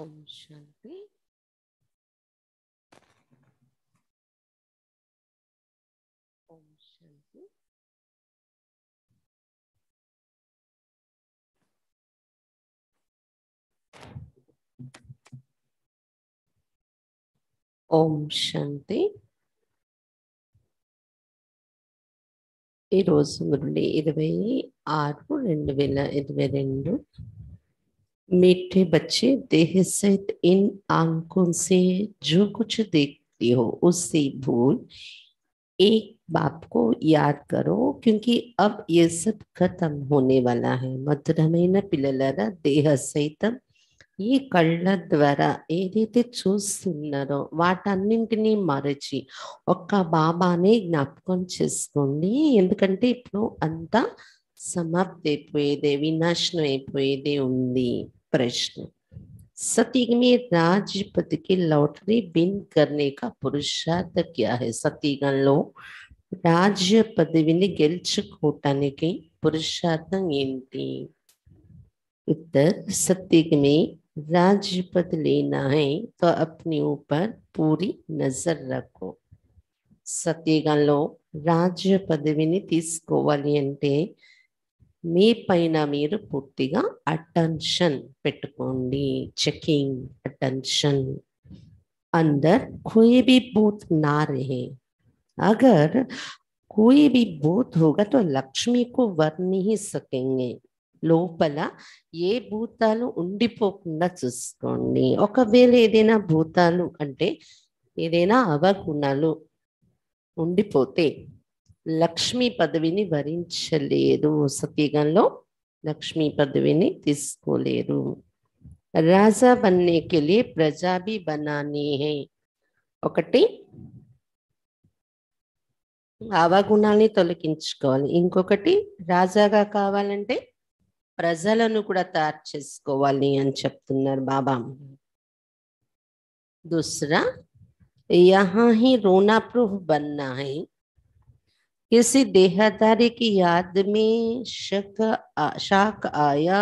ఓం శాంతి ఓం శాంతి ఓం శాంతి ఈరోజు నుండి ఇరవై ఆరు రెండు వేల ఇరవై రెండు मीठे बच्चे देह सहित इन आंखों से जो कुछ देखते हो उससे भूल एक बाप को याद करो क्योंकि अब ये सब खत्म होने वाला है మధురమైన పిల్లలరా దేహ సైతం ఈ కళ్ళ ద్వారా ఏదైతే చూస్తున్నారో వాటన్నింటినీ మరచి ఒక్క బాబానే జ్ఞాపకం చేసుకోండి ఎందుకంటే ఇప్పుడు అంతా సమాప్తి అయిపోయేదే వినాశనం అయిపోయేదే ఉంది प्रश्न सतीग में राजपद के लॉटरी विन करने का पुरुषार्थ क्या है सतीगन लो राज्य पदवी ने गेलचाने के पुरुषार्थ उत्तर सतीग में राजपद लेना है तो अपने ऊपर पूरी नजर रखो सतीगन लो राज्य पदवी ने तीस को वाली अंटे మీ పైన మీరు పూర్తిగా అటెన్షన్ పెట్టుకోండి చెకింగ్ అటెన్షన్ అందర్ कोई బూత్ నా ना అగర్ अगर कोई भी भूत होगा వర్ణి లక్ష్మి లోపల ఏ భూతాలు ఉండిపోకుండా చూసుకోండి ఒకవేళ ఏదైనా భూతాలు అంటే ఏదైనా అవగుణాలు ఉండిపోతే లక్ష్మీ పదవిని భరించలేదు సతీగంలో లక్ష్మీ పదవిని తీసుకోలేరు రాజా బన్నే ప్రజాభి ప్రజాబి బనానే ఒకటి అవగుణాన్ని తొలగించుకోవాలి ఇంకొకటి రాజాగా కావాలంటే ప్రజలను కూడా తయారు చేసుకోవాలి అని చెప్తున్నారు బాబా దుసరా యహాహి ही रोना प्रूफ किसी देहाधारी की याद में शक शाक आया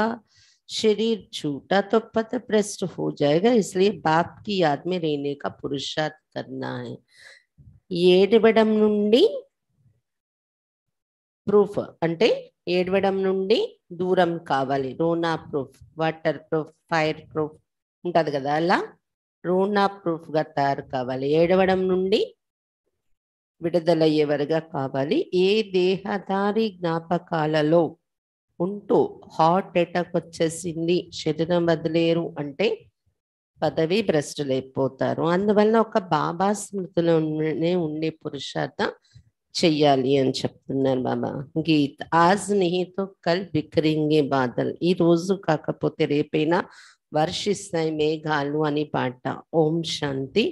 शरीर छूटा तो पद प्रस्त हो जाएगा इसलिए बाप की याद में रहने का पुरुषार्थ करना है एडवडम नुंडी प्रूफ अंटे एडवडम नुंडी दूर कावाली रोना proof water proof fire proof उ कदा अला तो रोना प्रूफ तैयार कावाली एडवडम नुंडी విడుదలయ్యేవారుగా కావాలి ఏ దేహదారి జ్ఞాపకాలలో ఉంటూ హార్ట్ అటాక్ వచ్చేసింది శరీరం వదిలేరు అంటే పదవి భ్రష్టులైపోతారు అందువల్ల ఒక బాబా స్మృతిలోనే ఉండే పురుషార్థం చెయ్యాలి అని చెప్తున్నారు బాబా గీత్ ఆజ్ నిహితో కల్ బిక్రింగే బాధలు ఈ రోజు కాకపోతే రేపైనా వర్షిస్తాయి మేఘాలు అని పాట ఓం శాంతి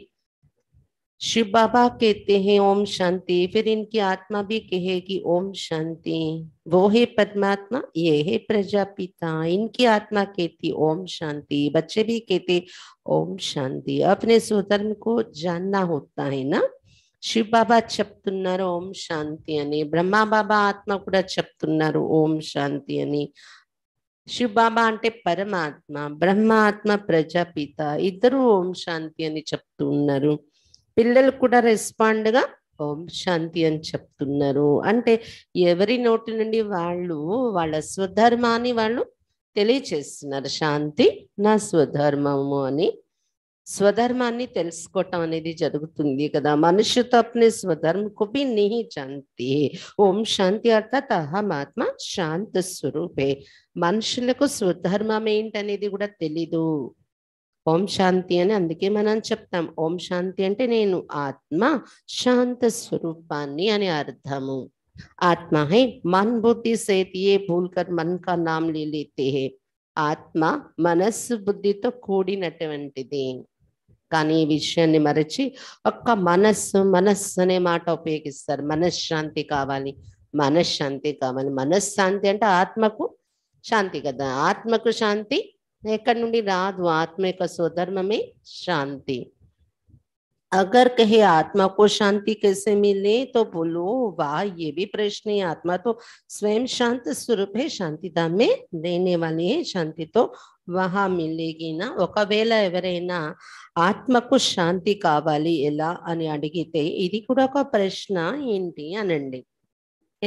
शिव बाबा कहते हैं ओम शांति फिर इनकी आत्मा भी कहेगी ओम शांति वो है परमात्मा ये है प्रजापिता इनकी आत्मा कहती ओम शांति बच्चे भी कहते ओम शांति अपने स्वधर्म को जानना होता है ना शिव बाबा చెప్తున్నారు ओम शांति अने ब्रह्मा बाबा आत्मा కూడా చెప్తున్నారు ओम शांति అని शिव बाबा अंटे परमात्मा బ్రహ్మ ఆత్మ ప్రజాపిత ఇద్దరు ఓం శాంతి పిల్లలు కూడా రెస్పాండ్గా ఓం శాంతి అని చెప్తున్నారు అంటే ఎవరి నోటి నుండి వాళ్ళు వాళ్ళ స్వధర్మాన్ని వాళ్ళు తెలియచేస్తున్నారు శాంతి నా స్వధర్మము అని స్వధర్మాన్ని తెలుసుకోవటం అనేది జరుగుతుంది కదా మనుష్య తప్పని స్వధర్మ కుపి నిహి శాంతి ఓం శాంతి అర్థాత్ అహమాత్మ శాంత స్వరూపే మనుషులకు స్వధర్మం ఏంటనేది కూడా తెలీదు ఓం శాంతి అని అందుకే మనం చెప్తాం ఓం శాంతి అంటే నేను ఆత్మ శాంత స్వరూపాన్ని అని అర్థము ఆత్మ है మన్ బుద్ధి సేతియే ये भूलकर मन का नाम ఆత్మ మనస్సు బుద్ధితో కూడినటువంటిది కానీ ఈ విషయాన్ని మరచి ఒక్క మనస్సు మనస్సు అనే మాట ఉపయోగిస్తారు మనశ్శాంతి కావాలి మనశ్శాంతి కావాలి మనశ్శాంతి అంటే ఆత్మకు శాంతి కదా ఆత్మకు శాంతి నేక నుండి రా ద్వాత్మయక సోదర్మమే శాంతి అగర్ కహే ఆత్మకు శాంతి కైసే మిలే తో బ్లో వా యే బి ప్రశ్నే ఆత్మ తో స్వయం శాంత స్వరూపే శాంతిదామే దేనే వలే శాంతి తో వహ మిలే గినా ఒకవేళ ఎవరైనా ఆత్మకు శాంతి కావాలి ఎలా అని అడిగితే ఇది కూడా ఒక ప్రశ్న ఏంటి అనండి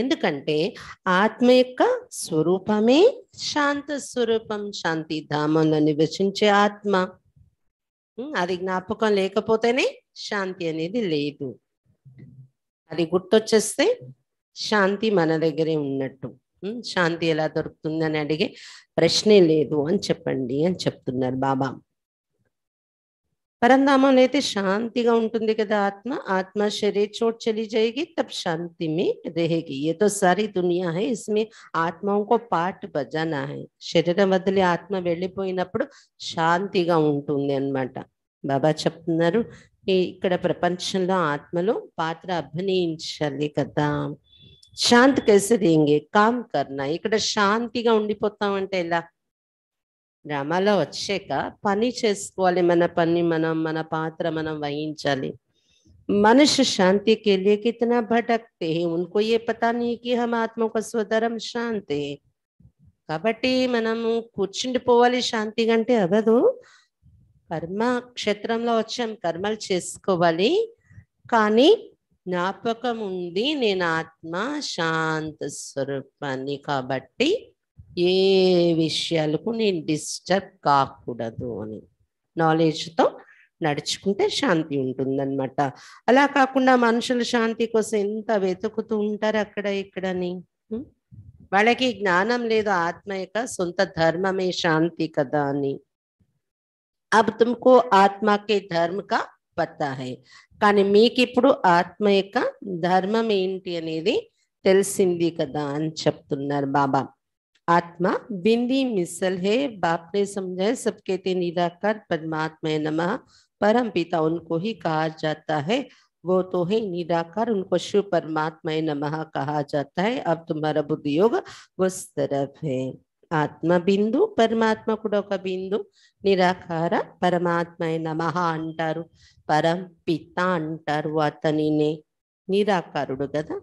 ఎందుకంటే ఆత్మ యొక్క స్వరూపమే శాంత స్వరూపం శాంతి ధామంలో నివసించే ఆత్మ అది జ్ఞాపకం లేకపోతేనే శాంతి అనేది లేదు అది గుర్తొచ్చేస్తే శాంతి మన దగ్గరే ఉన్నట్టు శాంతి ఎలా దొరుకుతుందని అడిగే ప్రశ్నే లేదు అని చెప్పండి అని చెప్తున్నారు బాబా పరందామో నేతి శాంతిగా ఉంటుంది కదా ఆత్మ ఆత్మ శరీర్ చోట్ चली जाएगी तब शांति में रहेगी ये तो सारी दुनिया है इसमें आत्माओं को पार्ट बजाना है शरीरन बदले आत्मा వెళ్ళిపోయినప్పుడు శాంతిగా ఉంటుంది అన్నమాట బాబా చెప్తున్నారు ఇక్కడ ప్రపంచంలో ఆత్మలు పాత్ర అభినయించాలి కదా శాంత kaise देंगे काम करना इकडे శాంతిగా ఉండిపోతాం అంటే ఎలా గ్రామాల్లో వచ్చాక పని చేసుకోవాలి మన పని మనం మన పాత్ర మనం వహించాలి మనిషి శాంతి के लिए భటక్తే भटकते हैं उनको ये పతా नहीं స్వతరం శాంతి కాబట్టి మనము కూర్చుండిపోవాలి శాంతి కంటే అవదు కర్మ క్షేత్రంలో వచ్చాం కర్మలు చేసుకోవాలి కానీ జ్ఞాపకం ఉంది నేను ఆత్మ శాంత స్వరూపాన్ని కాబట్టి ఏ విషయాలకు నేను డిస్టర్బ్ కాకూడదు అని నాలెడ్జ్తో నడుచుకుంటే శాంతి ఉంటుందన్నమాట అలా కాకుండా మనుషులు శాంతి కోసం ఎంత వెతుకుతూ ఉంటారు అక్కడ ఇక్కడని వాళ్ళకి జ్ఞానం లేదు ఆత్మ యొక్క సొంత ధర్మమే శాంతి కదా అని అబ్ తుమ్కో ఆత్మకే के धर्म కానీ మీకు ఇప్పుడు ఆత్మ యొక్క ధర్మం ఏంటి అనేది తెలిసింది కదా అని చెప్తున్నారు బాబా आत्मा बिंदी मिसल है बाप ने समझाए सब कहते निराकार परमात्मा नमः परम पिता उनको ही कहा जाता है वो तो है निराकार उनको शिव परमात्मा नमः कहा जाता है अब तुम्हारा बुद्धि योग उस तरफ है आत्मा बिंदु परमात्मा కూడా ఒక బిందు నిరాకార పరమాత్మ నమః అంటారు పరం పిత అంటారు అతనినే निराकार कदा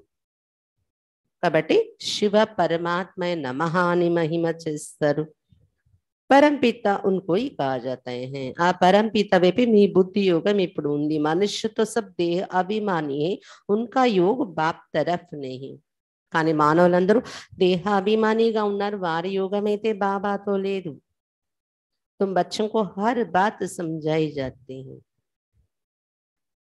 కాబట్టి శివ परमात्मा नमः అని మహిమ చేస్తారు పరంపిత ఉన్కోయి కాజాతాయి ఆ పరంపిత వైపు మీ బుద్ధి యోగం ఇప్పుడు ఉంది మనుష్యతో సబ్ దేహ అభిమాని ఉన్కా యోగ బాప్ తరఫ్ నేహి కానీ మానవులందరూ దేహాభిమానిగా ఉన్నారు వారి యోగం అయితే బాబాతో లేదు तुम बच्चों को हर बात समझाई जाती है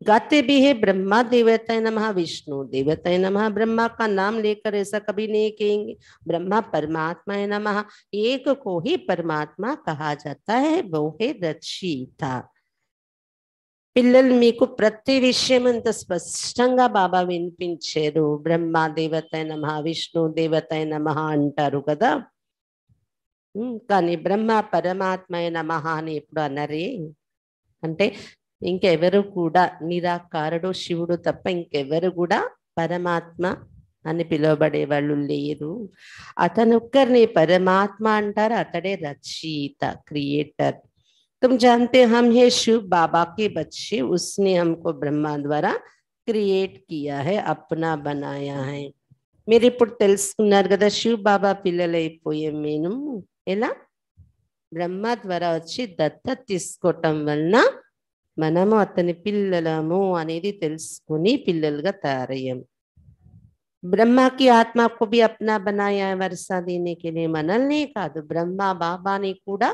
गाते भी है ब्रह्मा देवताय नमः विष्णु देवताय नम ब्रह्मा का नाम लेकर ऐसा कभी नहीं कहेंगे ब्रह्मा परमात्मा है नमः एक को ही परमात्मा कहा जाता है वो है रचिता पिलू प्रति विषय स्पष्ट बाबा विपचर ब्रह्म देवत नम विष्णु देवत नम अटर कदा हम्म, का ब्रह्म परमात्म नम अने अंत इंकू निराकार शिवड़ तप इंकू परमात्म अलवे वालू अतनोर अटार अतड़े रचयत क्रिएटर तुम जानते हम हे शिव बाबा के बच्चे उसने हमको ब्रह्मा द्वारा क्रिएट किया है अपना बनाया है मेरे इपड़ा शिव बाबा पिल मेनू इला ब्रह्म द्वारा वी दत्त वलना మనము అతని పిల్లలము అనేది తెలుసుకుని పిల్లలుగా తయారయ్యాము బ్రహ్మకి ఆత్మకు బి అప్నా బనాయా వరుస దీనికి మనల్ని కాదు బ్రహ్మ బాబాని కూడా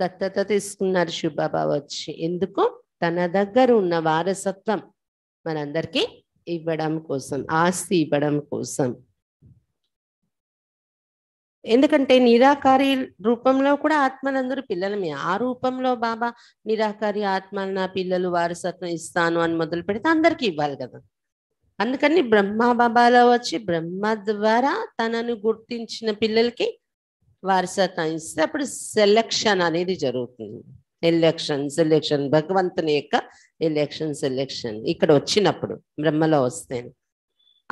దత్తత తీసుకున్నారు శుభబా వచ్చి ఎందుకు తన దగ్గర ఉన్న వారసత్వం మనందరికీ ఇవ్వడం కోసం ఆస్తి ఇవ్వడం కోసం ఎందుకంటే నిరాకారి రూపంలో కూడా ఆత్మలందరూ పిల్లలమే ఆ రూపంలో బాబా నిరాకారి ఆత్మ నా పిల్లలు వారసత్వం ఇస్తాను అని మొదలు పెడితే అందరికి ఇవ్వాలి కదా అందుకని బ్రహ్మ బాబాలో వచ్చి బ్రహ్మ ద్వారా తనను గుర్తించిన పిల్లలకి వారసత్వం ఇస్తే అప్పుడు సెలక్షన్ అనేది జరుగుతుంది ఎలక్షన్ సెలెక్షన్ భగవంతుని యొక్క ఎలక్షన్ సెలెక్షన్ ఇక్కడ వచ్చినప్పుడు బ్రహ్మలో వస్తేనే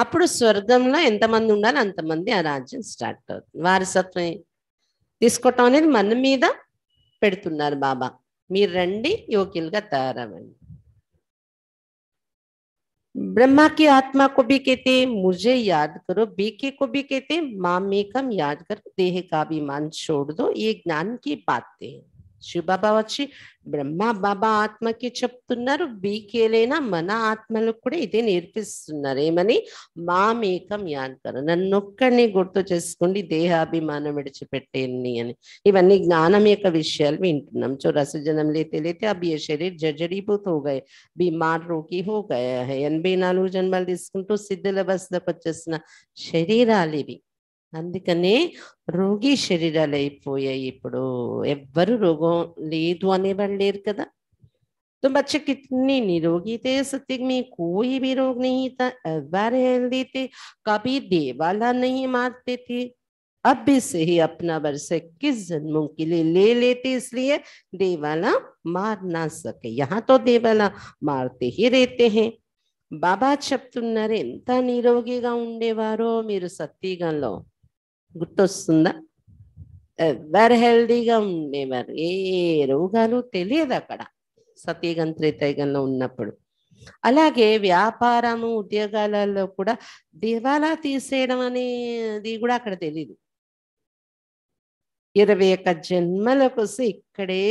అప్పుడు స్వర్గంలో ఎంతమంది ఉండాలి అంతమంది ఆ రాజ్యం స్టార్ట్ అవుతుంది వారి సత్యమే తస్కొటనేర్ మన మీద పెడుతున్నారు బాబా మీ రండి యోకిల్గా తారవండి బ్రహ్మ కి ఆత్మ కో బి కేతే ముజే yaad karo biki ko bhi kehte mamekom yaad karo deha ka bhi maan chhod do ye gyan ki baatein చుబాబావచి బ్రహ్మ బాబా ఆత్మకి చెప్పునరు బికేలేన మన ఆత్మలు కూడా ఇదే నిర్పిస్తున్నారేమని మామేకం జ్ఞానకరణ నొక్కని గుర్తుచేసుకొండి దేహాభిమానం ఎడిచిపెట్టేని అని ఇవన్నీ జ్ఞానమిక విషయాలు వింటునం చు రసజనమలేతిలేతి అబే శరీర్ జర్జరిపోతుగె బేమార్ రోగిోగయహే యన్ బేనలు జనమల దీస్కుంటూ సిద్ధలబస్ద పచెసన శరీరాలేవి అందుకనే రోగి శరీరాలు అయిపోయాయి ఇప్పుడు ఎవ్వరు రోగం లేదు అనేవాళ్ళు లేరు కదా तुम बच्चे कितनी निरोगी थे सत्य में कोई भी रोग नहीं था अखबार हेल्दी थे कभी देवाला नहीं मारते थे अभी से ही अपना वर्ष किस जन्मों के लिए ले लेते इसलिए देवाला मार ना सके यहाँ तो देवाला मारते ही रहते हैं बाबा బాబా చెప్తున్నారు ఎంత నిరోగిగా ఉండేవారో మీరు సత్తిగంలో గుర్తొస్తుందా ఎవరు హెల్దీగా ఉండేవారు ఏ రోగాలు తెలియదు అక్కడ సతీగం త్రితైగంలో ఉన్నప్పుడు అలాగే వ్యాపారము ఉద్యోగాలలో కూడా దివాలా తీసేయడం అనేది కూడా అక్కడ తెలియదు ఇరవై ఒక్క జన్మల కోసం ఇక్కడే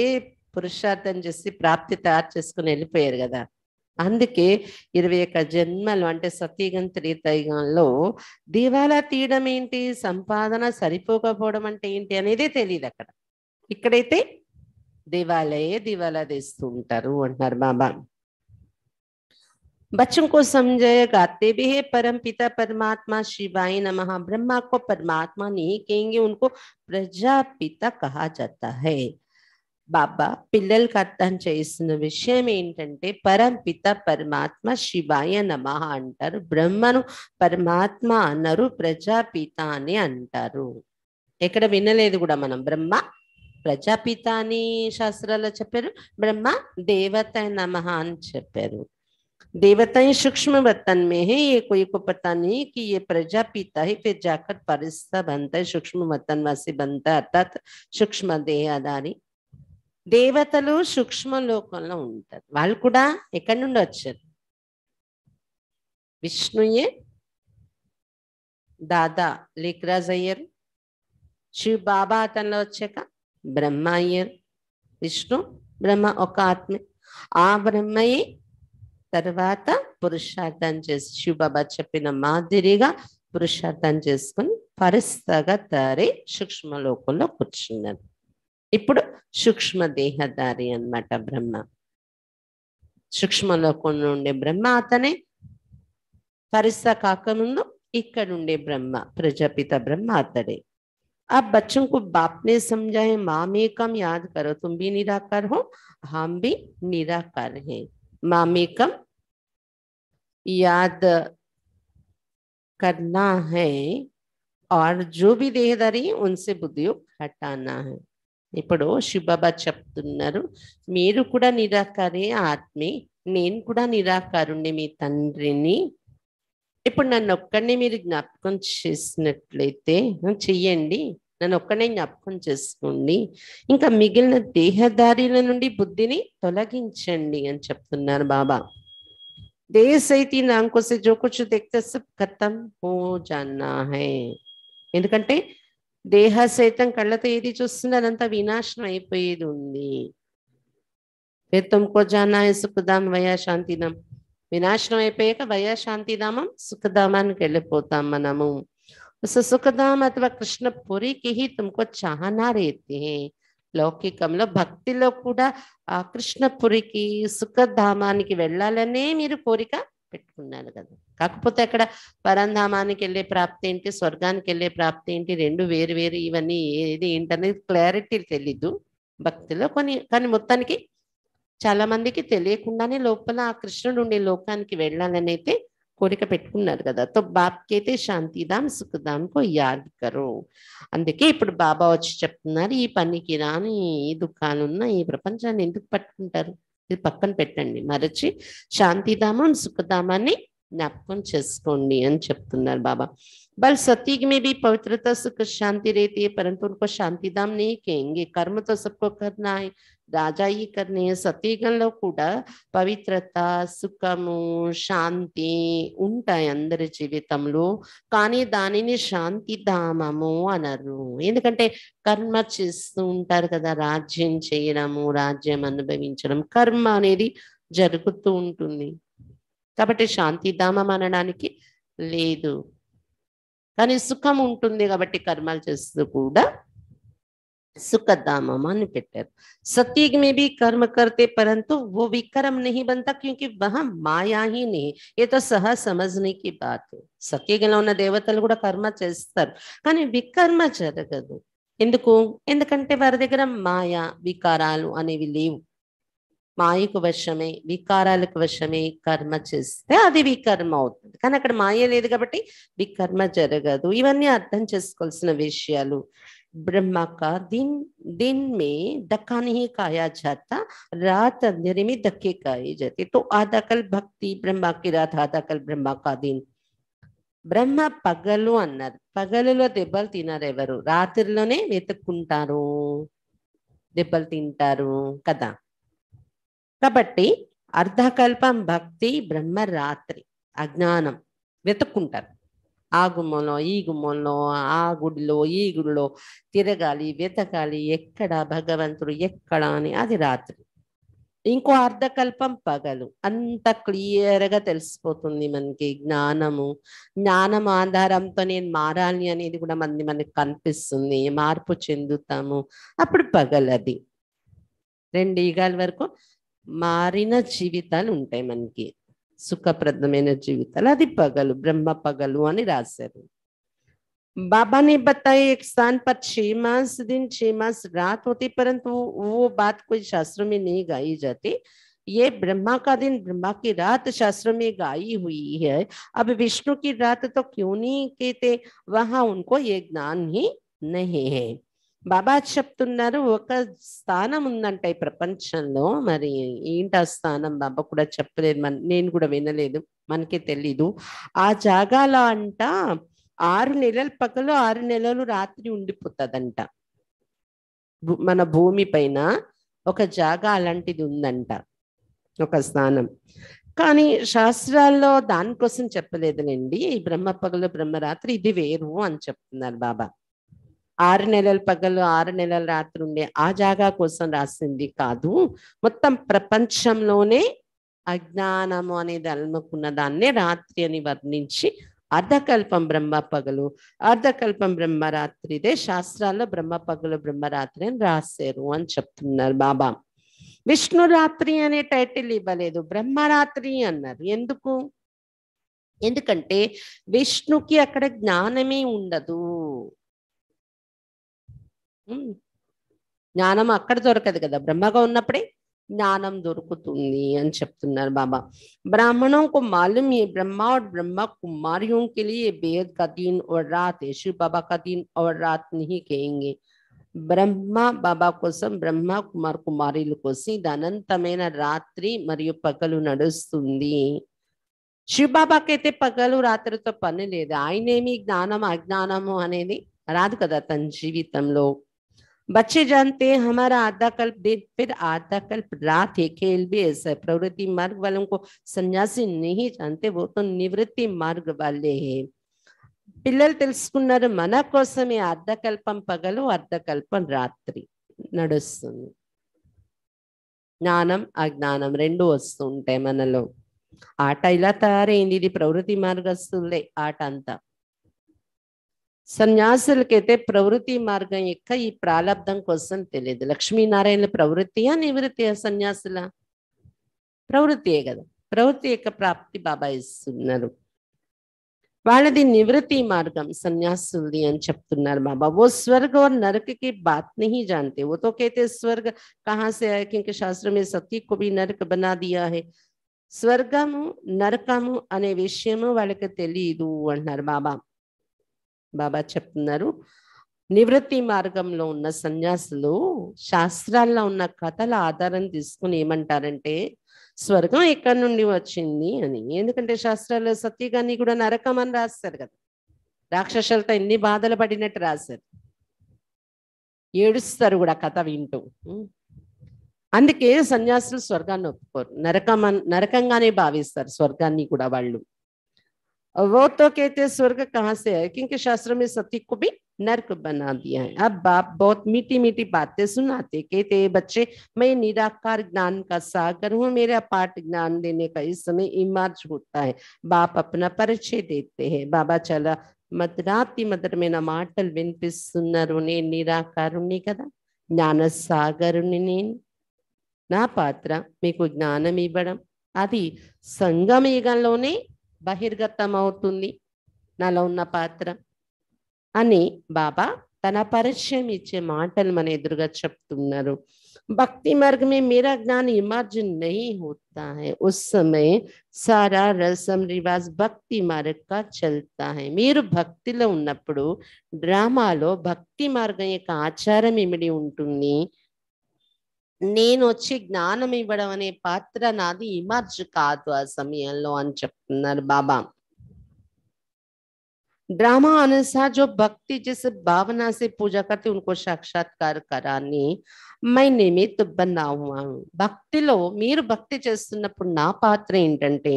పురుషార్థం చేసి ప్రాప్తి తయారు చేసుకుని వెళ్ళిపోయారు కదా అందుకే ఇరవై ఒక్క జన్మలు అంటే సతీగం త్రేతయుగంలో దివాలా తీయడం ఏంటి సంపాదన సరిపోకపోవడం అంటే ఏంటి అనేది తెలియదు అక్కడ ఇక్కడైతే దివాలయే దివాలా తీస్తూ ఉంటారు అంటున్నారు బాబా బచ్చం కోసం समझेगा ते పరం పిత పరమాత్మ శివాయి నమ शिवाय नमः ब्रह्मा को परमात्मा नहीं कहेंगे उनको బాబా పిల్లలకు అర్థం చేస్తున్న విషయం ఏంటంటే పరంపిత పరమాత్మ శివాయ నమ అంటారు బ్రహ్మను పరమాత్మ అన్నారు ప్రజాపిత అని అంటారు ఎక్కడ వినలేదు కూడా మనం బ్రహ్మ ప్రజాపిత అని శాస్త్రాల్లో చెప్పారు బ్రహ్మ దేవత నమ అని చెప్పారు దేవత सूक्ष्म వర్తన్ మేహే है ये कोई ప్రజాపిత पता नहीं कि ये బంత पीता है फिर जाकर దేవతలు సూక్ష్మ లోకంలో ఉంటారు వాళ్ళు కూడా ఎక్కడి నుండి వచ్చారు విష్ణుయే దాదా లీక్రాజ్ అయ్యారు శివ బాబా అతనిలో వచ్చాక బ్రహ్మ అయ్యారు విష్ణు బ్రహ్మ ఒక ఆత్మే ఆ బ్రహ్మయే తర్వాత పురుషార్థం చేసి శివ బాబా చెప్పిన మాదిరిగా పురుషార్థం చేసుకుని పరిస్థగా తరి సూక్ష్మ లోకంలో కూర్చున్నారు इपड़ सूक्ष्म देहदारी अन्ट ब्रह्म సూక్ష్మలో ब्रह्म अतने బ్రహ్మ అతనే పరిస్థ కాకముందు ఇక్కడుండే प्रजापिता ब्रह्म तड़े आप बच्चों को बाप ने समझाए माम एकम याद करो तुम भी निराकार हो हम भी निराकार हैं माम एकम याद करना है और जो भी देहदारी है उनसे बुद्धयोग हटाना है ఇప్పుడు శివబాబా చెప్తున్నారు మీరు కూడా నిరాకారే ఆత్మే నేను కూడా నిరాకారుణ్ణి మీ తండ్రిని ఇప్పుడు నన్ను ఒక్కడిని మీరు జ్ఞాపకం చేసినట్లయితే చెయ్యండి నన్ను ఒక్కడే జ్ఞాపకం చేసుకోండి ఇంకా మిగిలిన దేహదారిల నుండి బుద్ధిని తొలగించండి అని చెప్తున్నారు బాబా దేశ అయితే జోకొచ్చు అంకోసే జో కుచ్ ఖతం జానా ఎందుకంటే దేహ సైతం కళ్ళతో ఏది చూస్తుంది అదంతా వినాశనం అయిపోయేది ఉంది ఫిర్ జానాయ జానా సుఖధాం వినాశనం అయిపోయాక వయా సుఖధామానికి వెళ్ళిపోతాం మనము సుఖధామ అథవా కృష్ణ పురికి తుమ్కో చాహనా రేతి లౌకికంలో భక్తిలో కూడా ఆ కృష్ణపురికి సుఖధామానికి వెళ్ళాలనే మీరు కోరిక పెట్టుకున్నారు కదా కాకపోతే అక్కడ పరంధామానికి వెళ్ళే ప్రాప్తి ఏంటి స్వర్గానికి వెళ్ళే ప్రాప్తి ఏంటి రెండు వేరు వేరు ఇవన్నీ ఏది ఏంటనేది క్లారిటీ తెలీదు భక్తిలో కొన్ని కానీ మొత్తానికి చాలా మందికి తెలియకుండానే లోపల ఆ కృష్ణుడు ఉండే లోకానికి వెళ్ళాలని అయితే కోరిక పెట్టుకున్నారు కదా తో బాబ్కైతే శాంతిదాం కో యాద్ కరో అందుకే ఇప్పుడు బాబా వచ్చి చెప్తున్నారు ఈ పనికి రాని ఈ దుఃఖాలున్న ఈ ప్రపంచాన్ని ఎందుకు పట్టుకుంటారు ఇది పక్కన పెట్టండి మరచి శాంతిధామం సుఖధామాన్ని జ్ఞాపకం చేసుకోండి అని చెప్తున్నారు బాబా బల్ సతీ में పవిత్రత సుఖ శాంతి రేతి పరంతు శాంతిధామ్ परंतु उनको शांति धाम नहीं कहेंगे రాజా ఈ కర్ణి సతీగంలో కూడా పవిత్రత సుఖము శాంతి ఉంటాయి అందరి జీవితంలో కానీ దానిని శాంతి ధామము అనరు ఎందుకంటే కర్మ చేస్తూ ఉంటారు కదా రాజ్యం చేయడము రాజ్యం అనుభవించడం కర్మ అనేది జరుగుతూ ఉంటుంది కాబట్టి శాంతి ధామం అనడానికి లేదు కానీ సుఖం ఉంటుంది కాబట్టి కర్మలు చేస్తూ కూడా సుఖ मान అని పెట్టారు में भी कर्म పరంతు ఓ वो विक्रम नहीं క్యూకి क्योंकि वह ఏతో ही नहीं బాత్ तो सह ఉన్న దేవతలు కూడా కర్మ చేస్తారు కానీ వికర్మ జరగదు ఎందుకు ఎందుకంటే వారి దగ్గర మాయా వికారాలు అనేవి లేవు మాయకు వశమే వికారాలకు వశమే కర్మ చేస్తే అది వికర్మ అవుతుంది కానీ అక్కడ మాయ లేదు కాబట్టి వికర్మ జరగదు ఇవన్నీ అర్థం చేసుకోవాల్సిన విషయాలు బ్రహ్మక దిన్ దిన్ మే దక్కని धक्का జాత खाया जाता रात अंधेरे में धक्के खाए जाते तो आधा कल भक्ति ब्रह्मा की रात బ్రహ్మ పగలు అన్నారు పగలులో దెబ్బలు ఎవరు రాత్రిలోనే వెతుక్కుంటారు దెబ్బలు తింటారు కదా కాబట్టి అర్ధకల్పం భక్తి బ్రహ్మరాత్రి అజ్ఞానం వెతుక్కుంటారు ఆ గుమ్మంలో ఈ గుమ్మంలో ఆ గుడిలో ఈ గుడిలో తిరగాలి వెతకాలి ఎక్కడ భగవంతుడు ఎక్కడ అని అది రాత్రి ఇంకో అర్ధకల్పం పగలు అంత క్లియర్గా తెలిసిపోతుంది మనకి జ్ఞానము జ్ఞానం ఆధారంతో నేను మారాలి అనేది కూడా మంది మనకి కనిపిస్తుంది మార్పు చెందుతాము అప్పుడు పగలది రెండు ఈగాల వరకు मारिन जीवितन उंटै मनके सुखप्रदमएना जीवितन आदि पगलु ब्रह्मा पगलु అని రాశారు బాబాని బతాయే ఏక సన్ పచ్ఛే మాస దిన చీమస్ రాత్రి తి परंतु 우వో బాత్ కోయి శాస్త్రోమే నై గై జాతీ యే బ్రహ్మకా దిన బ్రహ్మకీ రాత్రి శాస్త్రోమే గై హుయీ హై అబ్ విష్ణుకీ రాత్రి తో క్యోని కేతే వహా ఉన్కో ఏ జ్ఞాన్ హి నహే హై బాబా చెప్తున్నారు ఒక స్థానం ఉందంట ఈ ప్రపంచంలో మరి ఏంటి ఆ స్థానం బాబా కూడా చెప్పలేదు మన నేను కూడా వినలేదు మనకే తెలీదు ఆ జాగాల అంట ఆరు నెలల పక్కలు ఆరు నెలలు రాత్రి ఉండిపోతుందంట మన భూమి పైన ఒక జాగా అలాంటిది ఉందంట ఒక స్థానం కానీ శాస్త్రాల్లో దానికోసం చెప్పలేదులేండి ఈ బ్రహ్మ పగలు బ్రహ్మరాత్రి ఇది వేరు అని చెప్తున్నారు బాబా ఆరు నెలల పగలు ఆరు నెలల రాత్రి ఉండే ఆ జాగా కోసం రాసింది కాదు మొత్తం ప్రపంచంలోనే అజ్ఞానము అనేది అలముకున్న దాన్నే రాత్రి అని వర్ణించి అర్ధకల్పం బ్రహ్మ పగలు అర్ధకల్పం బ్రహ్మరాత్రిదే ఇదే శాస్త్రాల్లో బ్రహ్మ పగలు బ్రహ్మరాత్రి అని రాశారు అని చెప్తున్నారు బాబా విష్ణు రాత్రి అనే టైటిల్ ఇవ్వలేదు బ్రహ్మరాత్రి అన్నారు ఎందుకు ఎందుకంటే విష్ణుకి అక్కడ జ్ఞానమే ఉండదు జ్ఞానం అక్కడ దొరకదు కదా బ్రహ్మగా ఉన్నప్పుడే జ్ఞానం దొరుకుతుంది అని చెప్తున్నారు బాబా బ్రాహ్మణం को मालूम బ్రహ్మ బ్రహ్మ और ब्रह्मा कुमारियों బేద్ కథీన్ बेहद का दिन और रात है బ్రహ్మ బాబా కోసం బ్రహ్మ కుమార్ కుమారుల కోసం ఇది అనంతమైన రాత్రి మరియు పగలు నడుస్తుంది శివ బాబాకైతే పగలు రాత్రితో పని లేదు ఆయనేమి జ్ఞానం అజ్ఞానము అనేది రాదు కదా తన జీవితంలో बच्चे जानते हैं हमारा आधा कल्प दिन फिर आधा कल्प रात है खेल भी ऐसा है प्रवृत्ति मार्ग वालों को सन्यासी नहीं जानते वो तो निवृत्ति मार्ग वाले हैं పిల్లలు తెలుసుకున్నారు మన కోసమే అర్ధకల్పం పగలు అర్ధకల్పం రాత్రి నడుస్తుంది జ్ఞానం అజ్ఞానం రెండు వస్తుంటాయి మనలో ఆట ఇలా తయారైంది ఇది ప్రవృత్తి మార్గస్తులే ఆట అంతా సన్యాసల కేతే ప్రవృతి మార్గై ఎకై ప్రాలబ్దం కొసన్ తెలియదు లక్ష్మీ నారాయణ ప్రవృతియా నివృతియా సన్యాసల ప్రవృతి ఏకదు ప్రవృతి ఏక ప్రాప్తి బాబా ఇస్తున్నారు వాళ్ళని నివృతి మార్గం సన్యాసల్ది అని చెప్తున్నారు బాబా वो स्वर्ग नरक की बात नहीं जानते वो तो कहते स्वर्ग कहां से है क्योंकि शास्त्र में सतकी को भी नरक बना दिया है स्वर्गम నరకము అనే విషయము వాడికి తెలియదు అంటార బాబా బాబా చెప్తున్నారు నివృత్తి మార్గంలో ఉన్న సన్యాసులు శాస్త్రాల్లో ఉన్న కథల ఆధారం తీసుకుని ఏమంటారంటే స్వర్గం ఎక్కడి నుండి వచ్చింది అని ఎందుకంటే శాస్త్రాల్లో సత్యగాని కూడా నరకం అని రాస్తారు కదా రాక్షసులతో ఎన్ని బాధలు పడినట్టు రాశారు ఏడుస్తారు కూడా కథ వింటూ అందుకే సన్యాసులు స్వర్గాన్ని ఒప్పుకోరు నరకం నరకంగానే భావిస్తారు స్వర్గాన్ని కూడా వాళ్ళు वो तो कहते स्वर्ग कहाँ से है क्योंकि शास्त्र में सती को भी नर्क बना दिया है अब बाप बहुत मीठी मीठी बातें सुनाते कहते बच्चे मैं निराकार ज्ञान का सागर हूँ मेरा पाठ ज्ञान देने का इस समय इमार्ज होता है बाप अपना परिचय देते हैं बाबा चला మద్రాతి మధురమైన మాటలు వినిపిస్తున్నారు నేను सागर కదా ना पात्रा मेरे को ज्ञान में बड़ा आदि संगम సంగమయుగంలోనే బహిర్గతం అవుతుంది నాలో ఉన్న పాత్ర అని బాబా తన పరిచయం ఇచ్చే మాటలు మన ఎదురుగా చెప్తున్నారు భక్తి మార్గమే మీరా జ్ఞాన ज्ञान నై नहीं होता है उस समय सारा భక్తి మార్గ కా చల్తా హై మీరు భక్తిలో ఉన్నప్పుడు డ్రామాలో భక్తి మార్గం యొక్క ఆచారం ఇమిడి ఉంటుంది నేను వచ్చి జ్ఞానం ఇవ్వడం అనే పాత్ర నాది ఇమర్జ్ కాదు ఆ సమయంలో అని చెప్తున్నారు బాబా డ్రామా అనుసార్ జో భక్తి जिस भावना సే पूजा करती उनको సాక్షాత్కార కరాన్ని మై నిమిత్ బన్నా భక్తిలో మీరు భక్తి చేస్తున్నప్పుడు నా పాత్ర ఏంటంటే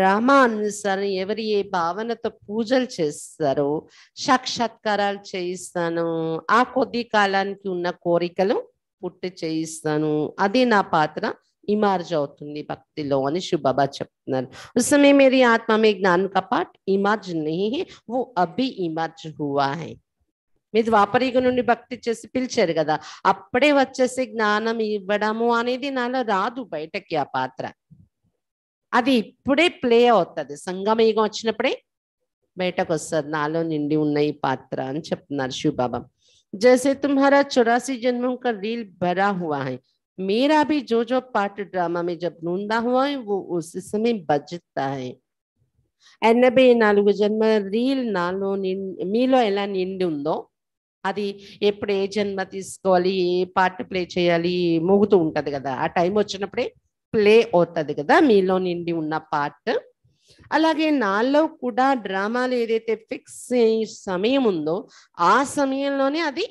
డ్రామా అనుసారం ఎవరి ఏ భావనతో పూజలు చేస్తారో సాక్షాత్కారాలు చేయిస్తాను ఆ కొద్ది కాలానికి ఉన్న కోరికలు పుట్టి చేయిస్తాను అది నా పాత్ర ఇమార్జ్ అవుతుంది భక్తిలో అని శుబాబా చెప్తున్నారు उस మేరీ ఆత్మ आत्मा జ్ఞాన్ ज्ञान का पाठ इमर्ज नहीं है वो अभी మీ ద్వాపరిక నుండి భక్తి చేసి పిలిచారు కదా అప్పుడే వచ్చేసి జ్ఞానం ఇవ్వడము అనేది నాలో రాదు బయటకి ఆ పాత్ర అది ఇప్పుడే ప్లే అవుతుంది సంగమయుగం వచ్చినప్పుడే బయటకు వస్తుంది నాలో నిండి ఉన్న ఈ పాత్ర అని చెప్తున్నారు శివబాబా जैसे तुम्हारा चौरासी जन्मों का रील भरा हुआ है मेरा भी जो जो पार्ट ड्रामा में जब नूंदा हुआ है वो उस समय बजता है एनबे नागु जन्म रील ना मीलो एला निंदो अभी एपड़े जन्म तीस पार्ट प्ले चेयली मूगत उ कदा आ टाइम वे प्ले अत कदा मीलो नि पार्ट అలాగే నాలో కూడా డ్రామాలు ఏదైతే ఫిక్స్ సమయం ఉందో ఆ సమయంలోనే అది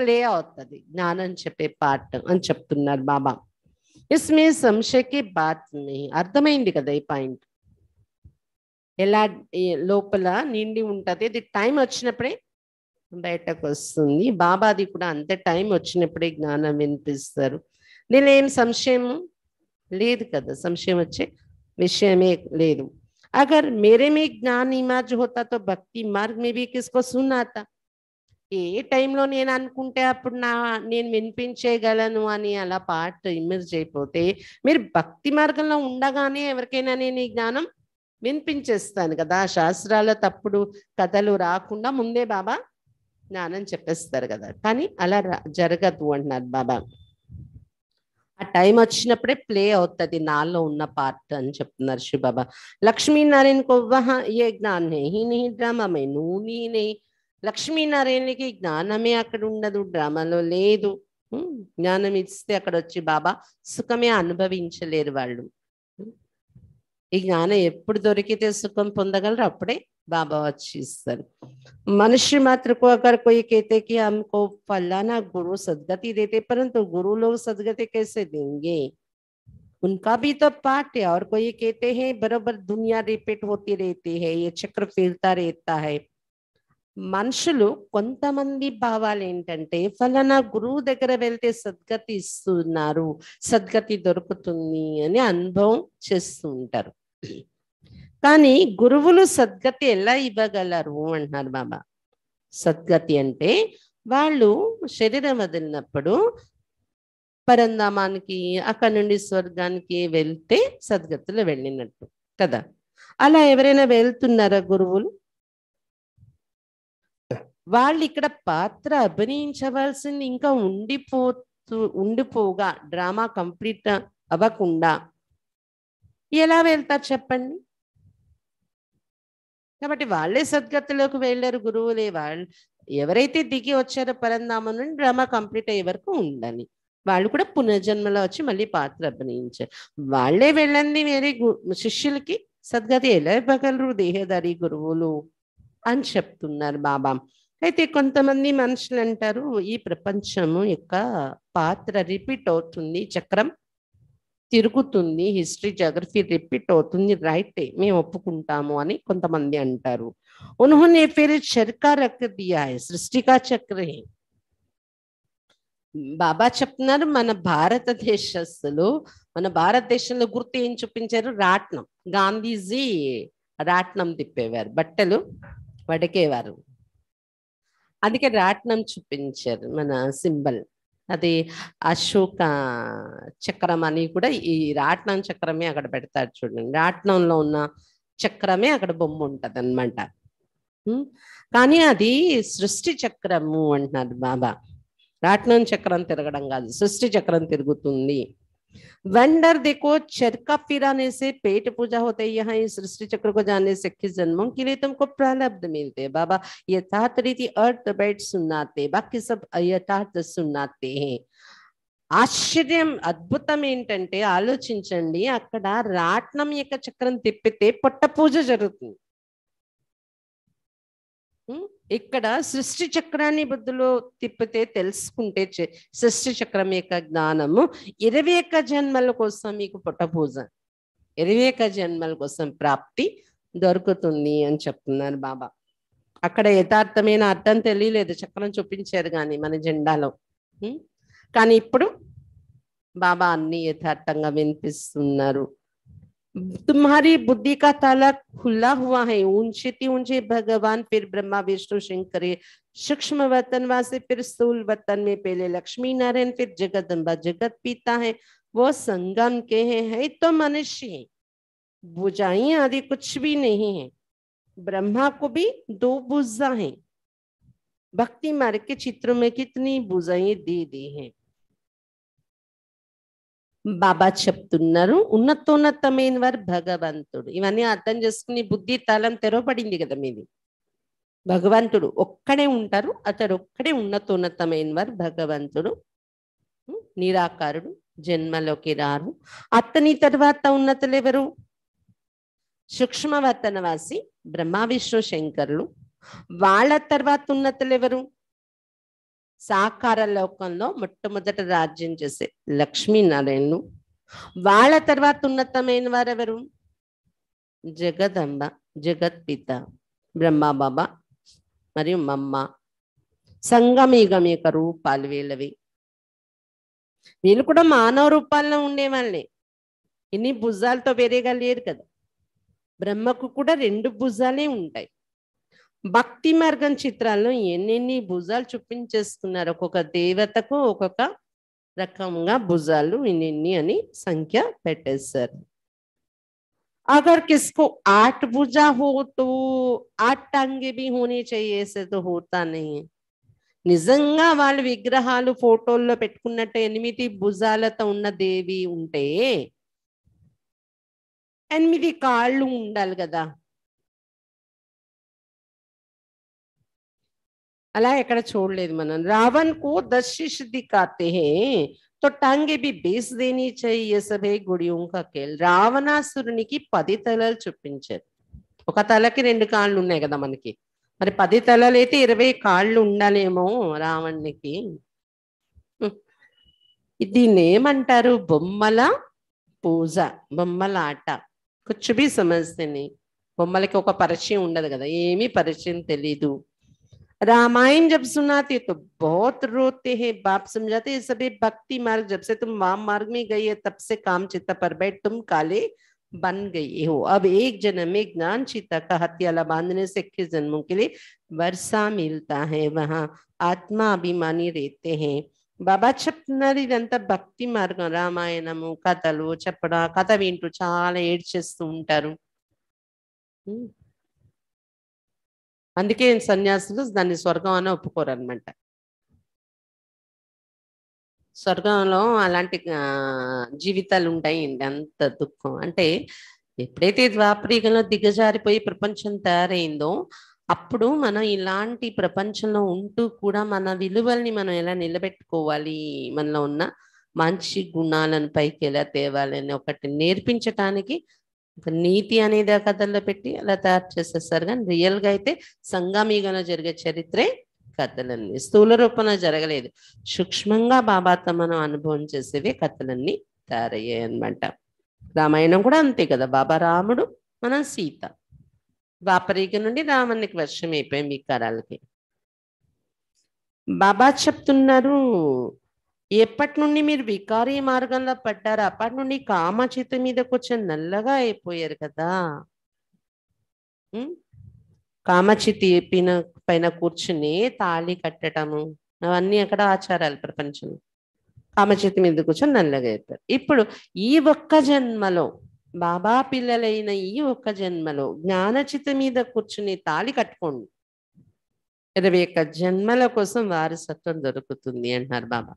ప్లే అవుతుంది జ్ఞానం చెప్పే పాట అని చెప్తున్నారు బాబా ఇస్మే సంశకి బాత్ అర్థమైంది కదా ఈ పాయింట్ ఎలా లోపల నిండి ఉంటుంది అది టైం వచ్చినప్పుడే బయటకు వస్తుంది బాబాది కూడా అంత టైం వచ్చినప్పుడే జ్ఞానం వినిపిస్తారు నేనేం సంశయం లేదు కదా సంశయం వచ్చే విషయమే లేదు अगर मेरे में ज्ञान इमाज होता तो భక్తి మార్గ్ మే బి కిస్కో సున్నాత ఏ టైంలో నేను అనుకుంటే అప్పుడు నా నేను వినిపించేయగలను అని అలా పాట ఇమర్జ్ అయిపోతే మీరు భక్తి మార్గంలో ఉండగానే ఎవరికైనా నేను ఈ జ్ఞానం వినిపించేస్తాను కదా శాస్త్రాల తప్పుడు కథలు రాకుండా ముందే బాబా జ్ఞానం చెప్పేస్తారు కదా కానీ అలా జరగదు అంటున్నారు బాబా ఆ టైం వచ్చినప్పుడే ప్లే అవుతుంది నాలో ఉన్న పార్ట్ అని చెప్తున్నారు శివబాబా లక్ష్మీనారాయణ కొవ్వహ ఏ జ్ఞానే హీ నీ డ్రామామే నువ్వు నే లక్ష్మీనారాయణకి జ్ఞానమే అక్కడ ఉండదు డ్రామాలో లేదు జ్ఞానం ఇస్తే అక్కడ వచ్చి బాబా సుఖమే అనుభవించలేరు వాళ్ళు ज्ञा दोरी सुखम पंदर अबाबा वस्तर मनुष्य मत को अगर कोई कहते कि हमको फलाना गुरु सदगति देते परंतु गुरु लोग सदगति कैसे देंगे उनका भी तो पाठ है और कोई कहते हैं बराबर दुनिया रिपीट होती रहती है ये चक्र फिरता रहता है मनुष्य को मंदिर भावाले फलाना गुरु दिलते सदगति सदगति दुरकनी अभव चुटर కానీ గురువులు సద్గతి ఎలా ఇవ్వగలరు అంటున్నారు బాబా సద్గతి అంటే వాళ్ళు శరీరం వదిలినప్పుడు పరంధామానికి అక్కడి నుండి స్వర్గానికి వెళ్తే సద్గతులు వెళ్ళినట్టు కదా అలా ఎవరైనా వెళ్తున్నారా గురువులు వాళ్ళు ఇక్కడ పాత్ర అభినయించవలసింది ఇంకా ఉండిపోతూ ఉండిపోగా డ్రామా కంప్లీట్ అవ్వకుండా ఎలా వెళ్తారు చెప్పండి కాబట్టి వాళ్ళే సద్గతిలోకి వెళ్ళారు గురువులే వాళ్ళు ఎవరైతే దిగి వచ్చారో పరంధామం నుండి డ్రామా కంప్లీట్ అయ్యే వరకు ఉండాలి వాళ్ళు కూడా పునర్జన్మలో వచ్చి మళ్ళీ పాత్ర అభినయించారు వాళ్ళే వెళ్ళండి వేరే శిష్యులకి సద్గతి ఎలా ఇవ్వగలరు దేహదారి గురువులు అని చెప్తున్నారు బాబా అయితే కొంతమంది మనుషులు అంటారు ఈ ప్రపంచము యొక్క పాత్ర రిపీట్ అవుతుంది చక్రం తిరుగుతుంది హిస్టరీ జోగ్రఫీ రిపీట్ అవుతుంది రైటే మేము ఒప్పుకుంటాము అని కొంతమంది అంటారు उन्होंने फिर సృష్టికా చక్రే బాబా చెప్తున్నారు మన భారతదేశస్తులు మన భారతదేశంలో గుర్తు ఏం చూపించారు రాట్నం గాంధీజీ రాట్నం తిప్పేవారు బట్టలు వడకేవారు అందుకే రాట్నం చూపించారు మన సింబల్ అది అశోక చక్రం అని కూడా ఈ రాట్నం చక్రమే అక్కడ పెడతారు చూడండి రాట్నంలో ఉన్న చక్రమే అక్కడ బొమ్మ ఉంటుంది అనమాట కానీ అది సృష్టి చక్రము అంటున్నారు బాబా రాట్నం చక్రం తిరగడం కాదు సృష్టి చక్రం తిరుగుతుంది वेंडर देखो चरका फिराने से पेट पूजा होते यहाँ इस सृष्टि चक्र को जाने से किस जन्मों के लिए तुमको प्रलब्ध मिलते बाबा यथार्थ रीति अर्थ बैठ सुनाते बाकी सब यथार्थ सुनाते हैं आश्चर्य అద్భుతం आलोची ఆలోచించండి అక్కడ రాట్నం యొక్క ఇక్కడ సృష్టి చక్రాన్ని బుద్ధులు తిప్పితే తెలుసుకుంటే సృష్టి చక్రం యొక్క జ్ఞానము ఇరవై ఒక్క జన్మల కోసం మీకు పుట్టపూజ ఇరవై ఒక్క జన్మల కోసం ప్రాప్తి దొరుకుతుంది అని చెప్తున్నారు బాబా అక్కడ యథార్థమైన అర్థం తెలియలేదు చక్రం చూపించారు కానీ మన జెండాలో కానీ ఇప్పుడు బాబా అన్ని యథార్థంగా వినిపిస్తున్నారు तुम्हारी बुद्धि का ताला खुला हुआ है ऊंचे ऊंचे भगवान फिर ब्रह्मा विष्णु शंकर सूक्ष्म वतन वासे फिर स्थूल वतन में पहले लक्ष्मी नारायण फिर जगत अम्बा जगत पिता है वो संगम के हैं है तो मनुष्य है बुझाई आदि कुछ भी नहीं है ब्रह्मा को भी दो बुझा है भक्ति मार्ग के चित्रों में कितनी बुझाई दी दी है బాబా చెప్తున్నారు ఉన్నతోన్నతమైన వారు భగవంతుడు ఇవన్నీ అర్థం చేసుకుని బుద్ధి తలం తెరవబడింది కదా మీది భగవంతుడు ఒక్కడే ఉంటారు అతడు ఒక్కడే ఉన్నతోన్నతమైన వారు భగవంతుడు నిరాకారుడు జన్మలోకి రారు అతని తర్వాత ఉన్నతలు ఎవరు సూక్ష్మవర్తనవాసి బ్రహ్మ విష్ణు శంకరులు వాళ్ళ తర్వాత ఉన్నతలు ఎవరు సాకార లోకంలో మొట్టమొదట రాజ్యం చేసే లక్ష్మీనారాయణు వాళ్ళ తర్వాత ఉన్నతమైన వారెవరు జగదంబ జగత్పిత బ్రహ్మబాబా మరియు మమ్మ సంగమీగం యొక్క రూపాలు వీళ్ళవి వీళ్ళు కూడా మానవ రూపాల్లో ఉండేవాళ్ళే ఇన్ని భుజాలతో వేరేగా లేరు కదా బ్రహ్మకు కూడా రెండు భుజాలే ఉంటాయి భక్తి మార్గం చిత్రాల్లో ఎన్నెన్ని భుజాలు చూపించేస్తున్నారు ఒక్కొక్క దేవతకు ఒక్కొక్క రకంగా భుజాలు ఇన్ని అని సంఖ్య పెట్టేశారు అగర్ किसको ఆట్ భుజ హోతూ ఆట్ आठ टांगे भी होनी నిజంగా వాళ్ళు విగ్రహాలు ఫోటోల్లో పెట్టుకున్నట్టు ఎనిమిది భుజాలతో ఉన్న దేవి ఉంటే ఎనిమిది కాళ్ళు ఉండాలి కదా అలా ఎక్కడ చూడలేదు మనం రావణ్ కు दस शिष्य दिखाते తో तो బి బేస్ దేని देनी గుడి ये सब రావణాసురునికి పది తలలు చూపించారు ఒక తలకి రెండు కాళ్ళు ఉన్నాయి కదా మనకి మరి పది తలలు అయితే ఇరవై కాళ్ళు ఉండాలేమో రావణ్కి దీన్ని ఏమంటారు బొమ్మల పూజ బొమ్మల ఆట కూర్చుబి సమస్యని బొమ్మలకి ఒక పరిచయం ఉండదు కదా ఏమీ పరిచయం తెలీదు रामायण जब सुनाते तो बहुत रोते हैं बाप समझाते ये सभी भक्ति मार्ग जब से तुम वाम मार्ग में गई है तब से काम चिता पर बैठ तुम काले बन गई हो अब एक जन्म में ज्ञान चिता का हत्याला बांधने से इक्कीस जन्मों के लिए वर्षा मिलता है वहां आत्मा अभिमानी रहते हैं बाबा చెప్తున్నారంతా భక్తి మార్గం రామాయణము కథలు चपड़ा కథ వింటూ चाल ఏడ్చేస్తూ ఉంటారు అందుకే సన్యాసులు దాన్ని స్వర్గం అని ఒప్పుకోరు అనమాట స్వర్గంలో అలాంటి జీవితాలు ఉంటాయి అంత దుఃఖం అంటే ఎప్పుడైతే ద్వాపరీగంలో దిగజారిపోయి ప్రపంచం తయారైందో అప్పుడు మనం ఇలాంటి ప్రపంచంలో ఉంటూ కూడా మన విలువల్ని మనం ఎలా నిలబెట్టుకోవాలి మనలో ఉన్న మంచి గుణాలను పైకి ఎలా తేవాలి అని ఒకటి నేర్పించటానికి నీతి అనేది ఆ కథల్లో పెట్టి అలా తయారు చేసేస్తారు కానీ రియల్గా అయితే సంగామీగన జరిగే చరిత్రే కథలన్నీ స్థూల రూపంలో జరగలేదు సూక్ష్మంగా బాబాతో మనం అనుభవం చేసేవి కథలన్నీ తయారయ్యాయి అనమాట రామాయణం కూడా అంతే కదా బాబా రాముడు మనం సీత ద్వాపరీకి నుండి రావణ్యకి వర్షం అయిపోయింది ఈ కరాలకి బాబా చెప్తున్నారు ఎప్పటి నుండి మీరు వికారీ మార్గంలో పడ్డారు అప్పటి నుండి కామచితి మీద కొంచెం నల్లగా అయిపోయారు కదా కామచితి పైన పైన కూర్చుని తాళి కట్టడము అవన్నీ అక్కడ ఆచారాలు ప్రపంచంలో కామచితి మీద కూర్చొని నల్లగా అయిపోయారు ఇప్పుడు ఈ ఒక్క జన్మలో బాబా పిల్లలైన ఈ ఒక్క జన్మలో జ్ఞానచితి మీద కూర్చుని తాళి కట్టుకోండి ఇరవై ఒక్క జన్మల కోసం వారసత్వం దొరుకుతుంది అంటున్నారు బాబా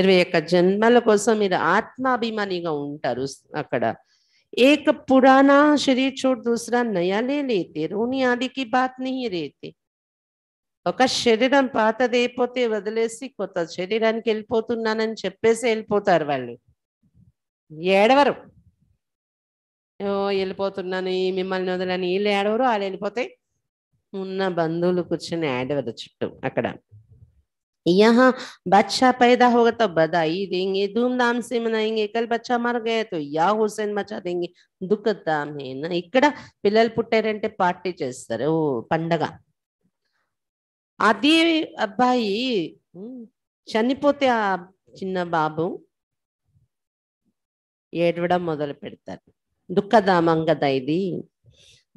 ఇరవై యొక్క జన్మల కోసం మీరు ఆత్మాభిమానిగా ఉంటారు అక్కడ ఏక పురాణ శరీర छोड़ దూసరా నయాలే లేతే రోని ఆదికి బాత్ నీ రేతే ఒక శరీరం పాతది అయిపోతే వదిలేసి కొత్త శరీరానికి వెళ్ళిపోతున్నానని చెప్పేసి వెళ్ళిపోతారు వాళ్ళు ఏడవరు వెళ్ళిపోతున్నాను ఈ మిమ్మల్ని వదలని వీళ్ళు ఏడవరు వాళ్ళు వెళ్ళిపోతే ఉన్న బంధువులు కూర్చొని ఏడవరు చుట్టూ అక్కడ यहाँ बच्चा पैदा होगा तो बधाई देंगे धूमधाम से मनाएंगे कल बच्चा మర్ గయా తో యా హుసేన్ మచా దేంగి దుఃఖదామేనా ఇక్కడ పిల్లలు పుట్టారంటే పార్టీ చేస్తారు పండగ అది అబ్బాయి చనిపోతే ఆ చిన్న బాబు ఏడవడం మొదలు పెడతారు దుఃఖదామం కదా ఇది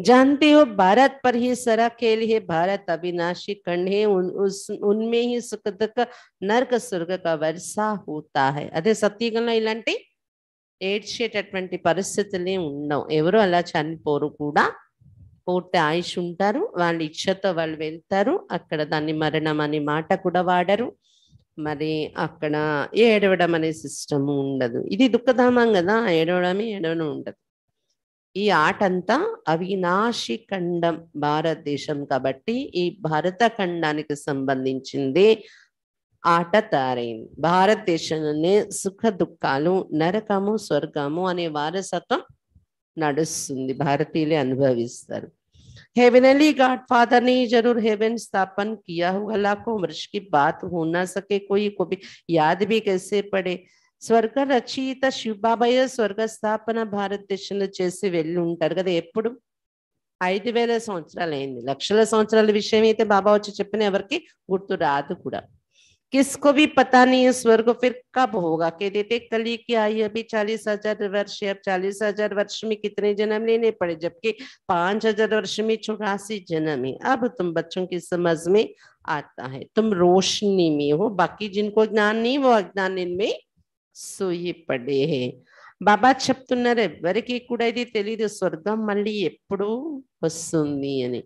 जानते हो भारत पर ही सरा खेल है भारत अविनाशी कण है उन उस उनमें ही सुख दुख నరక స్వర్గ వరుసా హోతా హై అదే సత్యుగంలో ఇలాంటి ఏడ్చేటటువంటి పరిస్థితులే ఉండవు ఎవరు అలా చనిపోరు కూడా పూర్తి ఆయుష్ ఉంటారు వాళ్ళ ఇచ్చతో వాళ్ళు వెళ్తారు అక్కడ దాన్ని మరణం అనే మాట కూడా వాడరు మరి అక్కడ ఏడవడం అనే సిస్టమ్ ఉండదు ఇది దుఃఖధామం కదా ఏడవడమే ఏడవడం ఉండదు ఈ ఆట అంతా అవినాశి ఖండం భారతదేశం కాబట్టి ఈ భారత ఖండానికి సంబంధించింది ఆట తయారైంది భారతదేశంలోనే సుఖ దుఃఖాలు నరకము స్వర్గము అనే వారసత్వం నడుస్తుంది భారతీయులే అనుభవిస్తారు హెవెన్ అలీ గాడ్ ఫాదర్ ని జరూర్ హెవెన్ స్థాపన కియా लाखों वर्ष की बात हो ना सके कोई को भी याद स्वर्ग రచయిత शिवबाबय స్వర్గ స్థాపన भारत देश వెళ్ళి ఉంటారు కదా ఎప్పుడు लक्षल వేల विषय అయింది లక్షల సంవత్సరాల విషయం అయితే బాబా किसको भी पता नहीं है स्वर्ग फिर कब होगा कह देते कली की आई अभी चालीस हजार वर्ष अब चालीस हजार वर्ष में कितने जन्म लेने पड़े जबकि पांच हजार वर्ष में चौरासी जन्म है अब तुम बच्चों की समझ में आता है तुम रोशनी में हो बाकी जिनको ज्ञान नहीं वो अज्ञान इनमें సూయిపడే బాబా చెప్తున్నారు ఎవ్వరికీ కూడా ఇది తెలియదు స్వర్గం మళ్ళీ ఎప్పుడు వస్తుంది అని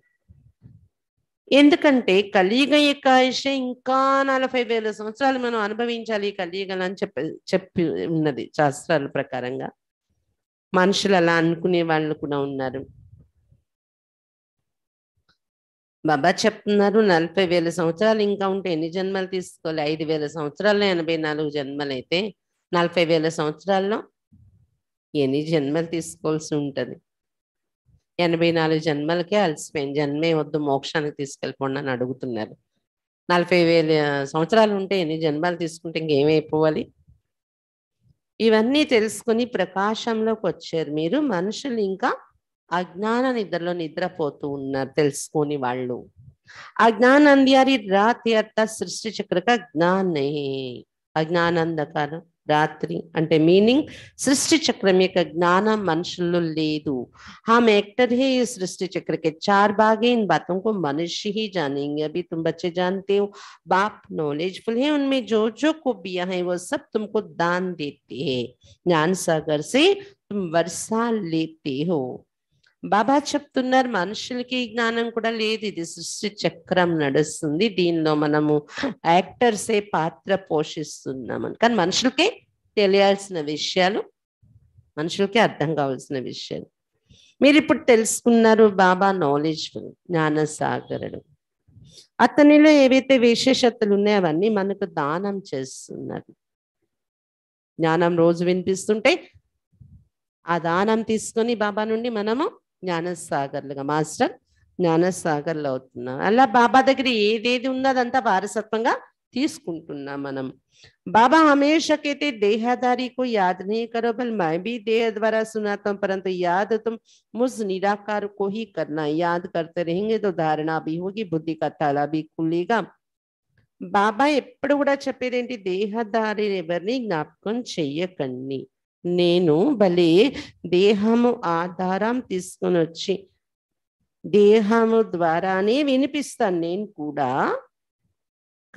ఎందుకంటే కలియుగ యొక్క ఆయుషే ఇంకా నలభై వేల సంవత్సరాలు మనం అనుభవించాలి కలియుగలు అని చెప్పి చెప్పి ఉన్నది శాస్త్రాల ప్రకారంగా మనుషులు అలా అనుకునే వాళ్ళు కూడా ఉన్నారు బాబా చెప్తున్నారు నలభై వేల సంవత్సరాలు ఇంకా ఉంటే ఎన్ని జన్మలు తీసుకోవాలి ఐదు వేల సంవత్సరాలు ఎనభై నాలుగు జన్మలు అయితే నలభై వేల సంవత్సరాల్లో ఎన్ని జన్మలు తీసుకోవాల్సి ఉంటుంది ఎనభై నాలుగు జన్మలకే అలసిపోయిన జన్మే వద్దు మోక్షానికి తీసుకెళ్ళిపోండి అని అడుగుతున్నారు నలభై వేల సంవత్సరాలు ఉంటే ఎన్ని జన్మలు తీసుకుంటే ఇంకేమైపోవాలి ఇవన్నీ తెలుసుకుని ప్రకాశంలోకి వచ్చారు మీరు మనుషులు ఇంకా అజ్ఞాన నిద్రలో నిద్రపోతూ ఉన్నారు తెలుసుకొని వాళ్ళు అజ్ఞానంద్యారి రాతి అత్త సృష్టి చక్రక జ్ఞానే అజ్ఞానందకారం रात्रि అంటే మీనింగ్ सृष्टि చక్రం యొక్క జ్ఞానం हम एक्टर है सृष्टि चक्र के चार भाग है इन बातों को मनुष्य ही जानेंगे अभी तुम बच्चे जानते हो बाप नॉलेजफुल है उनमें जो जो बिया है वो सब तुमको दान देते हैं ज्ञान सागर से तुम वर्षा लेते हो బాబా చెప్తున్నారు మనుషులకి జ్ఞానం కూడా లేదు ఇది సృష్టి చక్రం నడుస్తుంది దీనిలో మనము యాక్టర్సే పాత్ర పోషిస్తున్నాం కానీ మనుషులకే తెలియాల్సిన విషయాలు మనుషులకే అర్థం కావాల్సిన విషయాలు మీరు ఇప్పుడు తెలుసుకున్నారు బాబా నాలెడ్జ్ జ్ఞాన సాగరుడు అతనిలో ఏవైతే విశేషతలు ఉన్నాయో అవన్నీ మనకు దానం చేస్తున్నారు జ్ఞానం రోజు వినిపిస్తుంటే ఆ దానం తీసుకొని బాబా నుండి మనము ज्ञासागर मास्टर ज्ञासागर अला बाबा अंत वारसत्व मन बाबा हमेश देहदारी को याद नहीं करो बल मैं भी देह द्वारा सुनाता हूँ परंतु याद तुम मुझ निराकार को ही करना याद करते रहेंगे तो धारणा भी होगी बुद्धि का ताला भी खुलेगा बाबा एपड़ू चपेदे देहदारी ज्ञापक चयकनी నేను బలి దేహము ఆధారం తీసుకొని వచ్చి దేహము ద్వారానే వినిపిస్తాను నేను కూడా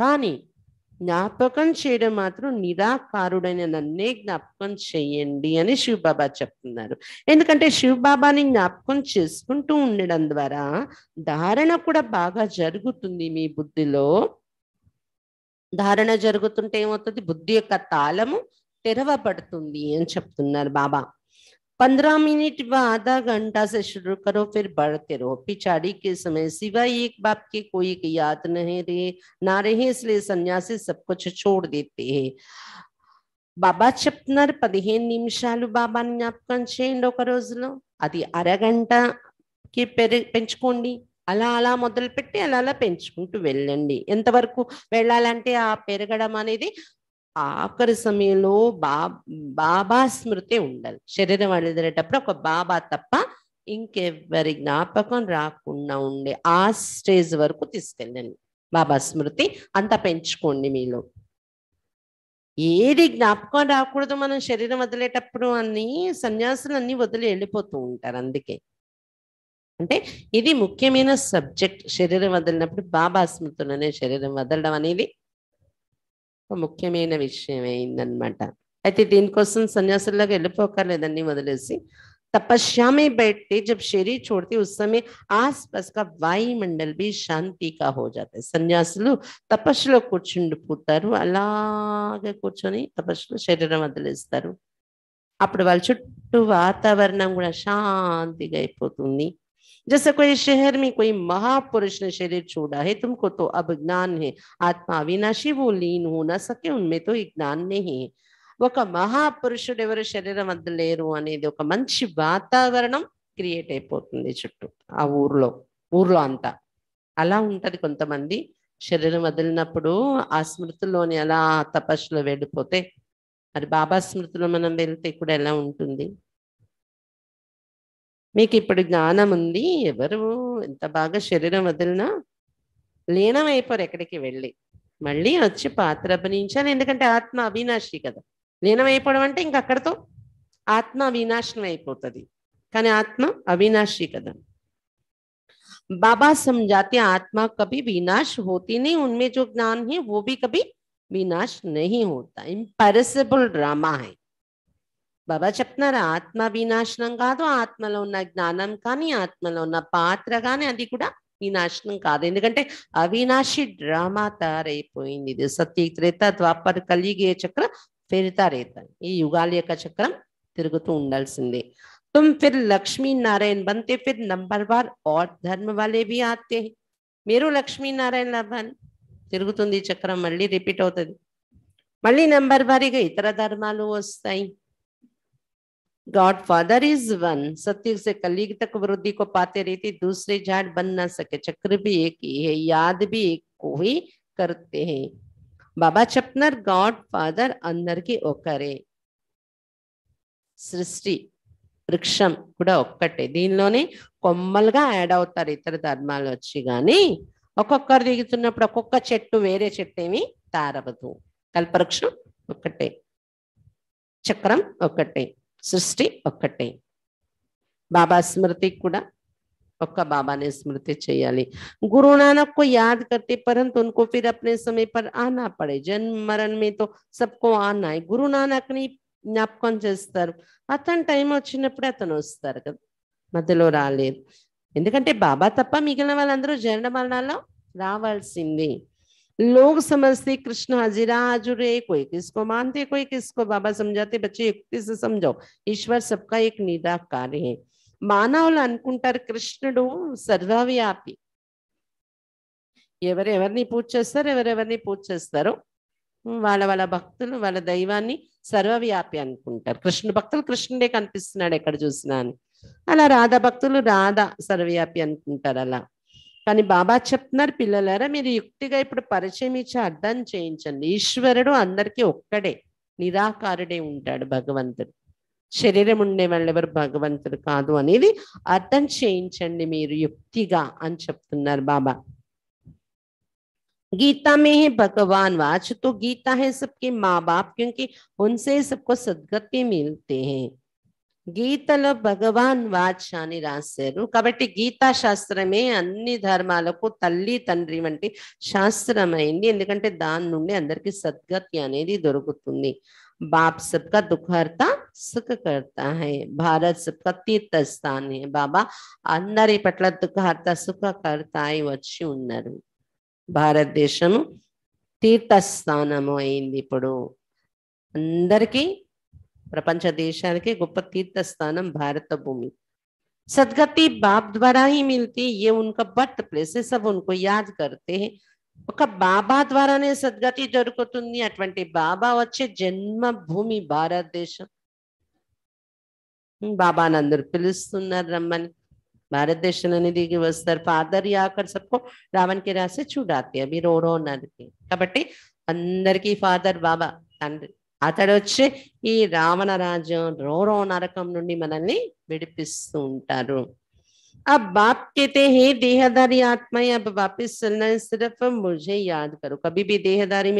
కానీ జ్ఞాపకం చేయడం మాత్రం నిరాకారుడైన నన్నే జ్ఞాపకం చేయండి అని శివబాబా చెప్తున్నారు ఎందుకంటే శివబాబాని జ్ఞాపకం చేసుకుంటూ ఉండడం ద్వారా ధారణ కూడా బాగా జరుగుతుంది మీ బుద్ధిలో ధారణ జరుగుతుంటే ఏమవుతుంది బుద్ధి యొక్క తాళము తెరువబడుతుంది అని చెప్తున్నారు బాబా 15 నిమిషం వాడ గంట సే షురు కరో ఫిర్ బడతరో పిచাড়ি కి సమయ శివై ఏక బాప్ కి కోయ్ క యత్ నహే రే నారహిస్లే సన్యాసి సబ్కుచ్ చోడ్ dete hain బాబా చప్నర్ 15 నిమిషాలు బాబాని యాప్ కం చేండో కరోజును అది అర గంట కి పెంచుకోండి అలా అలా మొదలు పెట్టే అలా అలా పెంచుకుంటూ వెళ్ళండి ఎంత వరకు వెళ్ళాలంటే ఆ పెరగడం అనేది ఆఖరి సమయంలో బా బాబా స్మృతే ఉండాలి శరీరం వదిలేటప్పుడు ఒక బాబా తప్ప ఇంకెవ్వరి జ్ఞాపకం రాకుండా ఉండే ఆ స్టేజ్ వరకు తీసుకెళ్ళండి బాబా స్మృతి అంత పెంచుకోండి మీలో ఏది జ్ఞాపకం రాకూడదు మనం శరీరం వదిలేటప్పుడు అన్ని సన్యాసులు అన్ని వదిలి వెళ్ళిపోతూ ఉంటారు అందుకే అంటే ఇది ముఖ్యమైన సబ్జెక్ట్ శరీరం వదిలినప్పుడు బాబా స్మృతులనే శరీరం వదలడం అనేది ముఖ్యమైన విషయం అయిందనమాట అయితే దీనికోసం సన్యాసుల్లాగా వెళ్ళిపోకర్లేదండి వదిలేసి तपस्या में జబ్ శరీర शरीर छोड़ते ఆస్ పస్ आसपास వాయుమండల్ బి శాంతి కా హో जाता సన్యాసులు తపస్సులో కూర్చుండి పోతారు అలాగే కూర్చొని తపస్సులో శరీరం వదిలేస్తారు అప్పుడు వాళ్ళ చుట్టూ వాతావరణం కూడా శాంతిగా అయిపోతుంది जैसे कोई शहर में कोई महापुरुष ने शरीर छोड़ा है तुमको तो अब ज्ञान है आत्मा अविनाशी वो लीन हो ना सके उनमें तो ఈ नहीं है ఒక మహాపురుషుడు ఎవరు శరీరం వద్ద లేరు అనేది ఒక మంచి వాతావరణం క్రియేట్ అయిపోతుంది చుట్టూ ఆ ఊర్లో ఊర్లో అంతా అలా ఉంటది కొంతమంది శరీరం వదిలినప్పుడు ఆ స్మృతిలోని అలా తపస్సులో వెళ్ళిపోతే మరి బాబా స్మృతిలో మనం వెళ్తే కూడా ఎలా ఉంటుంది మేకిప్పటి జ్ఞానం ఉంది ఎవరు ఎంత భాగ శరీరం বদలినా లీనమైపోర్ ఎక్కడికి వెళ్ళి మళ్ళీ వచ్చే పాత్రబనించన ఎందుకంటే ఆత్మ అబినాశీ కదా లీనమైపోడం అంటే ఇంకా అక్కడతో ఆత్మ వినాశనైపోతది కానీ ఆత్మ అబినాశీ కదా బాబా సంజాత ఆత్మ kabhi vinaash hoti nahi unme jo gyan hai wo bhi kabhi vinaash nahi hota imperishable drama hai బాబా చెప్తున్నారు ఆత్మ వినాశనం కాదు ఆత్మలో ఉన్న జ్ఞానం కానీ ఆత్మలో ఉన్న పాత్ర కానీ అది కూడా వినాశనం కాదు ఎందుకంటే అవినాశి డ్రామా తయారైపోయింది ఇది సత్య త్రేత ద్వాపర కలిగే చక్రం ఫిరితారేత ఈ యుగాల యొక్క చక్రం తిరుగుతూ ఉండాల్సిందే తుమ్ ఫిర్ లక్ష్మీనారాయణ బంతే ఫిర్ నంబర్ వన్ और ధర్మ वाले भी आते మీరు లక్ష్మీ నారాయణ లాభాలు తిరుగుతుంది చక్రం మళ్ళీ రిపీట్ అవుతుంది మళ్ళీ నెంబర్ వారీగా ఇతర ధర్మాలు వస్తాయి गॉड फादर इज वन सत्य से कलयुग तक वृद्धि को पाते रहती दूसरे झाट बन ना सके चक्र भी एक ही है याद भी एक को ही करते हैं बाबा चपनर गॉड फादर अंदर की ओकरे सृष्टि वृक्षम दीन कोमल ऐडर इतर धर्म दिखाई वेरे तारबू कलपवृक्षे चक्रम సృష్టి ఒక్కటే బాబా స్మృతి కూడా ఒక్క బాబానే స్మృతి చేయాలి గురునానక్ नानक కర్తే పరంతు करते परंतु उनको फिर ఆనా పడే पर आना पड़े जन्म మరణ ని జ్ఞాపకం చేస్తారు అతను టైం వచ్చినప్పుడే అతను వస్తారు కదా మధ్యలో రాలేదు ఎందుకంటే బాబా తప్ప మిగిలిన వాళ్ళందరూ జరణ మరణాల్లో రావాల్సింది लोग समझते कृष्ण हजीरा हजूरे कोई किसको मानते कोई किसको बाबा समझाते बच्चे युक्ति से समझाओ ఈశ్వర్ సబ్కా ఏక్ నిరాకారి హే మానవులు అనుకుంటారు కృష్ణుడు సర్వవ్యాపి ఎవరెవరిని పూజ చేస్తారు ఎవరెవరిని పూజ చేస్తారో వాళ్ళ వాళ్ళ భక్తులు వాళ్ళ దైవాన్ని సర్వవ్యాపి అనుకుంటారు కృష్ణ భక్తులు కృష్ణుడే కనిపిస్తున్నాడు ఎక్కడ చూసినా అని అలా రాధా భక్తులు రాధా సర్వవ్యాపి అనుకుంటారు అలా కని బాబా చెప్తున్నారు పిల్లలారా मेरी युक्तिगा इपुड పరిచయమిచ అర్ధం చేయించండి ఈశ్వరుడు అందరికి ఒక్కడే నిరాకారడే ఉంటాడు భగవంతుడు శరీరం ఉండేవర్ భగవంతుడు కాదు అనేది అర్ధం చేయించండి మీరు యుక్తిగా అని చెప్తున్నారు బాబా गीता मे भगवान वाच तो गीता है सबके मां बाप क्योंकि उनसे सबको सद्गति मिलते हैं गीताల భగవాన్ వాచని రాసేరు కబట్టి గీతా శాస్త్రమే అన్ని ధర్మాలకు తల్లి తండ్రి వంటి శాస్త్రమైంది ఎందుకంటే దానం నుండి అందరికీ సద్గతి అనేది దొరుకుతుంది బాప్ సద్గ దుఃఖ హర్త సుఖ కర్త హై భారత సతి తస్థానై బాబా అందరి పట్ల దుఃఖ హర్త సుఖ కర్తాయి వచ్చి ఉన్నారు భారతదేశము తీతస్థానమైంది ఇప్పుడు అందరికీ प्रपंच देश गोप तीर्थ स्थान भारत भूमि सदगति बाप द्वारा ही मिलती ये उनका बट प्लेस है सब उनको याद करते हैं बाबा द्वारा ने सदगति दी अट्ठी बाबा वे जन्म भूमि भारत देश बाबा पम्मन भारत देश दिखे वस्तार फादर आकर सबको रावण के रास्ते चूडाते अभी रो रो अंदर की फादर बाबा तंड्री అతడు వచ్చి ఈ రావణ రాజ్యం రోరో నరకం నుండి మనల్ని విడిపిస్తూ ఉంటారు ఆ बाप హే हैं देहधारी आत्माएं अब वापस चलना है सिर्फ मुझे याद करो कभी भी देहदारी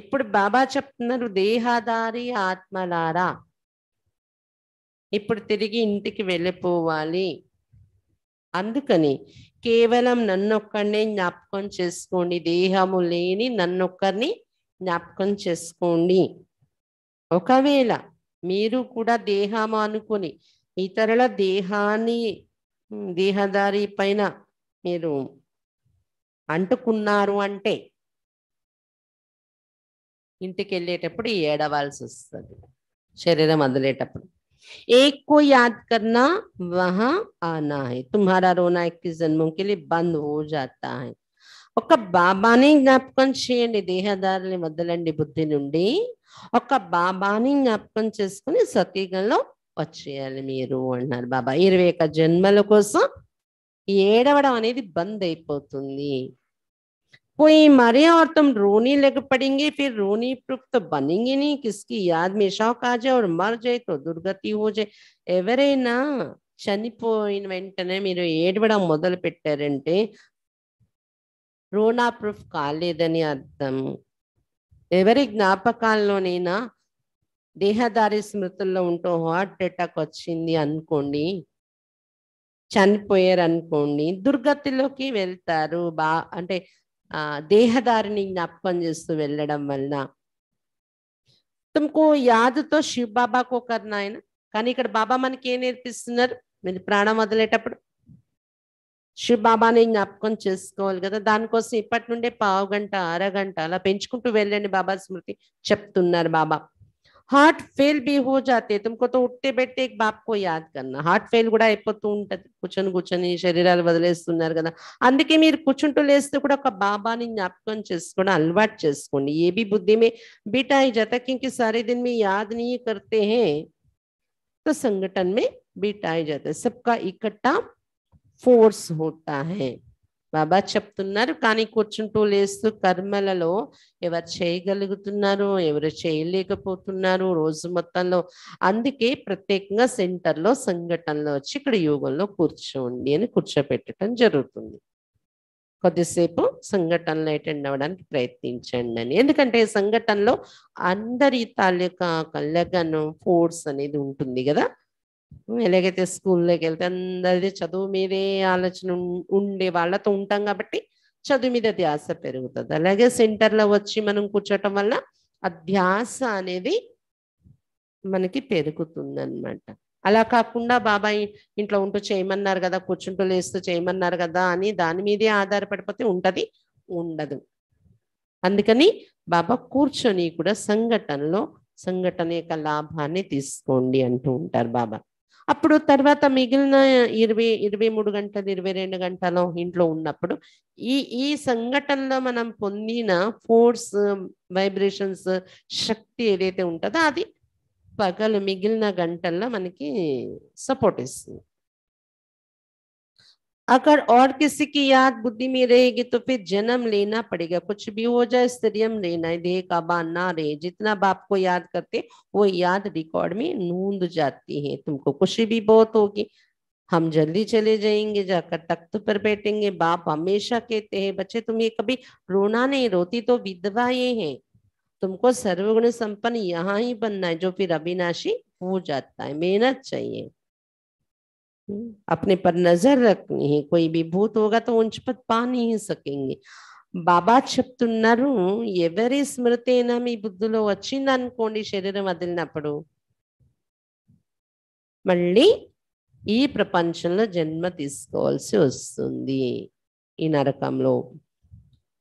ఇప్పుడు బాబా చెప్తున్నారు దేహదారి ఆత్మలారా ఇప్పుడు తిరిగి ఇంటికి వెళ్ళిపోవాలి అందుకని కేవలం నన్నొక్కడినే జ్ఞాపకం చేసుకోండి దేహము లేని నన్నొక్కరిని జ్ఞాపకం చేసుకోండి ఒకవేళ మీరు కూడా దేహం అనుకుని ఇతరుల దేహాన్ని దేహదారి పైన మీరు అంటుకున్నారు అంటే ఇంటికి వెళ్ళేటప్పుడు ఏడవాల్సి వస్తుంది శరీరం వదిలేటప్పుడు ఏకో యాద్ याद వహ ఆనా తుమ్హారా है ఎక్కి रोना బంద్ जन्मों के ఒక బాబాని జ్ఞాపకం చేయండి దేహదారుని వదలండి బుద్ధి నుండి ఒక బాబాని జ్ఞాపకం చేసుకుని సతీగంలో వచ్చేయాలి మీరు అన్నారు బాబా ఇరవై ఒక జన్మల కోసం ఏడవడం అనేది బంద్ అయిపోతుంది పోయి मरे అర్థం రోని रोने लग पड़ेंगे फिर रोने प्रूफ तो बनेंगे नहीं దుర్గతి याद ఎవరైనా చనిపోయిన వెంటనే మీరు ఏడవడం మొదలు పెట్టారంటే రోనా ప్రూఫ్ కాలేదని అర్థం ఎవరి జ్ఞాపకాల్లోనైనా దేహదారి స్మృతుల్లో ఉంటూ హార్ట్ అటాక్ వచ్చింది అనుకోండి చనిపోయారు అనుకోండి దుర్గతిలోకి వెళ్తారు బా అంటే దేహదారిని జ్ఞాపకం చేస్తూ వెళ్ళడం వలన తుమ్కో యాదుతో శివ్ బాబాకు నాయన కానీ ఇక్కడ బాబా మనకి ఏం నేర్పిస్తున్నారు మీరు ప్రాణం వదిలేటప్పుడు శ్రీ బాబాని జ్ఞాపకం చేసుకోవాలి కదా దాని కోసం ఇప్పటి నుండి 1/2 గంట 1 గంట అలా పెంచుకుంటూ వెళ్ళని బాబా స్మృతి చెప్తున్నార బాబా హార్ట్ ఫెయిల్ బి హో जाते तुमको तो उठते बैठते एक बाप को याद करना హార్ట్ ఫెయిల్ గుడ 20 ఉంటది కుచను కుచని శరీరాలు బదలేస్తున్నారు కదా అందుకే మీరు కుచుంటూ లేస్తే కూడా ఒక బాబాని జ్ఞాపకం చేసుకోండి అల్వాడ్ చేసుకోండి ఏబి బుద్ధిమే బిటాయి jata క్యకి సరే దినమే yaad nahi karte hain తో సంగటన్ మే బిటాయ jata सबका इकट्ठा ఫోర్స్ होता బాబా చెప్తున్నారు కానీ కూర్చుంటూ లేస్తూ కర్మలలో ఎవరు చేయగలుగుతున్నారు ఎవరు చేయలేకపోతున్నారు రోజు మొత్తంలో అందుకే ప్రత్యేకంగా సెంటర్లో సంఘటనలో వచ్చి ఇక్కడ యోగంలో కూర్చోండి అని కూర్చోపెట్టడం జరుగుతుంది కొద్దిసేపు సంఘటనలు అటెండ్ అవ్వడానికి ప్రయత్నించండి అని ఎందుకంటే సంఘటనలో అందరి తాలూకా కళ్ళగను ఫోర్స్ అనేది ఉంటుంది కదా ఎలాగైతే స్కూల్లోకి వెళ్తే అందరిది చదువు మీదే ఆలోచన ఉండే వాళ్ళతో ఉంటాం కాబట్టి చదువు మీద ధ్యాస పెరుగుతుంది అలాగే సెంటర్లో వచ్చి మనం కూర్చోటం వల్ల ఆ ధ్యాస అనేది మనకి పెరుగుతుంది అనమాట అలా కాకుండా బాబాయ్ ఇంట్లో ఉంటూ చేయమన్నారు కదా కూర్చుంటూ లేస్తూ చేయమన్నారు కదా అని దాని మీదే ఆధారపడిపోతే ఉంటుంది ఉండదు అందుకని బాబా కూర్చొని కూడా సంఘటనలో సంఘటన యొక్క లాభాన్ని తీసుకోండి అంటూ ఉంటారు బాబా అప్పుడు తర్వాత మిగిలిన ఇరవై ఇరవై మూడు గంటలు ఇరవై రెండు గంటలు ఇంట్లో ఉన్నప్పుడు ఈ ఈ సంఘటనలో మనం పొందిన ఫోర్స్ వైబ్రేషన్స్ శక్తి ఏదైతే ఉంటుందో అది పగలు మిగిలిన గంటల్లో మనకి సపోర్ట్ ఇస్తుంది अगर और किसी की याद बुद्धि में रहेगी तो फिर जन्म लेना पड़ेगा कुछ भी हो जाए स्त्री लेना है देह का बान ना रहे जितना बाप को याद करते वो याद रिकॉर्ड में नूंद जाती है तुमको खुशी भी बहुत होगी हम जल्दी चले जाएंगे जाकर तख्त पर बैठेंगे बाप हमेशा कहते हैं बच्चे तुम ये कभी रोना नहीं रोती तो विधवा ये है तुमको सर्वगुण संपन्न यहाँ ही बनना है जो फिर अविनाशी हो जाता है मेहनत चाहिए अपने पर नजर रखनी है कोई भी भूत होगा तो उन पर पा नहीं सकेंगे బాబా చెప్తున్నారు ఎవరి స్మృతి అయినా మీ బుద్ధిలో వచ్చిందనుకోండి శరీరం వదిలినప్పుడు మళ్ళీ ఈ ప్రపంచంలో జన్మ తీసుకోవాల్సి వస్తుంది ఈ నరకంలో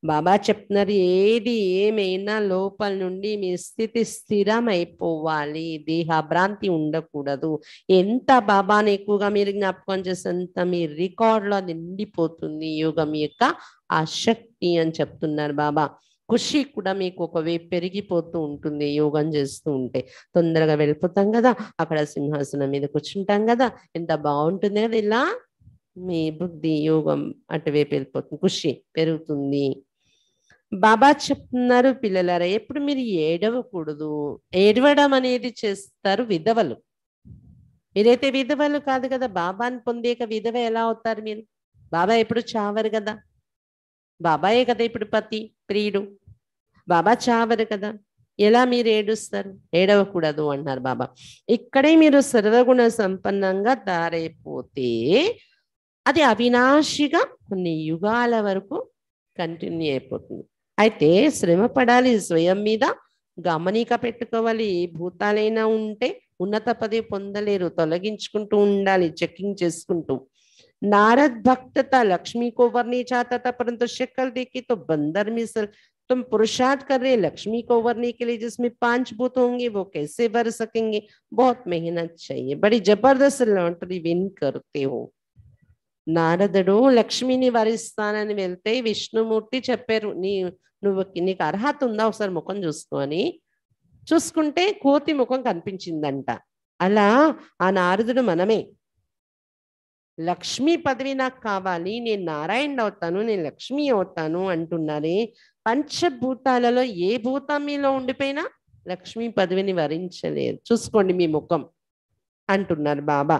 బాబా చెప్తున్నారు ఏది ఏమైనా లోపల నుండి మీ స్థితి స్థిరమైపోవాలి దేహభ్రాంతి ఉండకూడదు ఎంత బాబాని ఎక్కువగా మీరు జ్ఞాపకం చేసేంత మీ రికార్డులో అది నిండిపోతుంది యోగం యొక్క ఆ శక్తి అని చెప్తున్నారు బాబా ఖుషి కూడా మీకు ఒకవేపు పెరిగిపోతూ ఉంటుంది యోగం చేస్తూ ఉంటే తొందరగా వెళ్ళిపోతాం కదా అక్కడ సింహాసనం మీద కూర్చుంటాం కదా ఎంత బాగుంటుంది కదా ఇలా మీ బుద్ధి యోగం అటువైపు వెళ్ళిపోతుంది ఖుషి పెరుగుతుంది బాబా చెప్తున్నారు పిల్లలారా ఎప్పుడు మీరు ఏడవకూడదు ఏడవడం అనేది చేస్తారు విధవలు మీరైతే విధవలు కాదు కదా బాబాని పొందేక విధవ ఎలా అవుతారు మీరు బాబా ఎప్పుడు చావరు కదా బాబాయే కదా ఇప్పుడు పతి ప్రియుడు బాబా చావరు కదా ఎలా మీరు ఏడుస్తారు ఏడవకూడదు అన్నారు బాబా ఇక్కడే మీరు సర్వగుణ సంపన్నంగా దారైపోతే అది అవినాశిగా కొన్ని యుగాల వరకు కంటిన్యూ అయిపోతుంది अच्छे श्रम पड़ी स्वयं मीद గమనిక भूताल उंटे उन्नत ఉన్నత పదవి పొందలేరు उ चकिंग చెక్కింగ్ नारद भक्त था लक्ष्मी को वर्णी चाहता था परंतु शक्ल देखी तो बंदर मिसल तुम पुरुषार्थ कर रहे लक्ष्मी को वरने के लिए जिसमें पांच भूत होंगे वो कैसे वर सकेंगे बहुत मेहनत चाहिए बड़ी जबरदस्त लॉटरी विन करते हो నారదుడు లక్ష్మిని వరిస్తానని వెళ్తే విష్ణుమూర్తి చెప్పారు నీ నువ్వు నీకు అర్హత ఉందా ఒకసారి ముఖం చూసుకొని చూసుకుంటే కోతి ముఖం కనిపించిందంట అలా ఆ నారదుడు మనమే లక్ష్మీ పదవి నాకు కావాలి నేను నారాయణ అవుతాను నేను లక్ష్మి అవుతాను అంటున్నారే పంచభూతాలలో ఏ భూతం మీలో ఉండిపోయినా లక్ష్మీ పదవిని వరించలేదు చూసుకోండి మీ ముఖం అంటున్నారు బాబా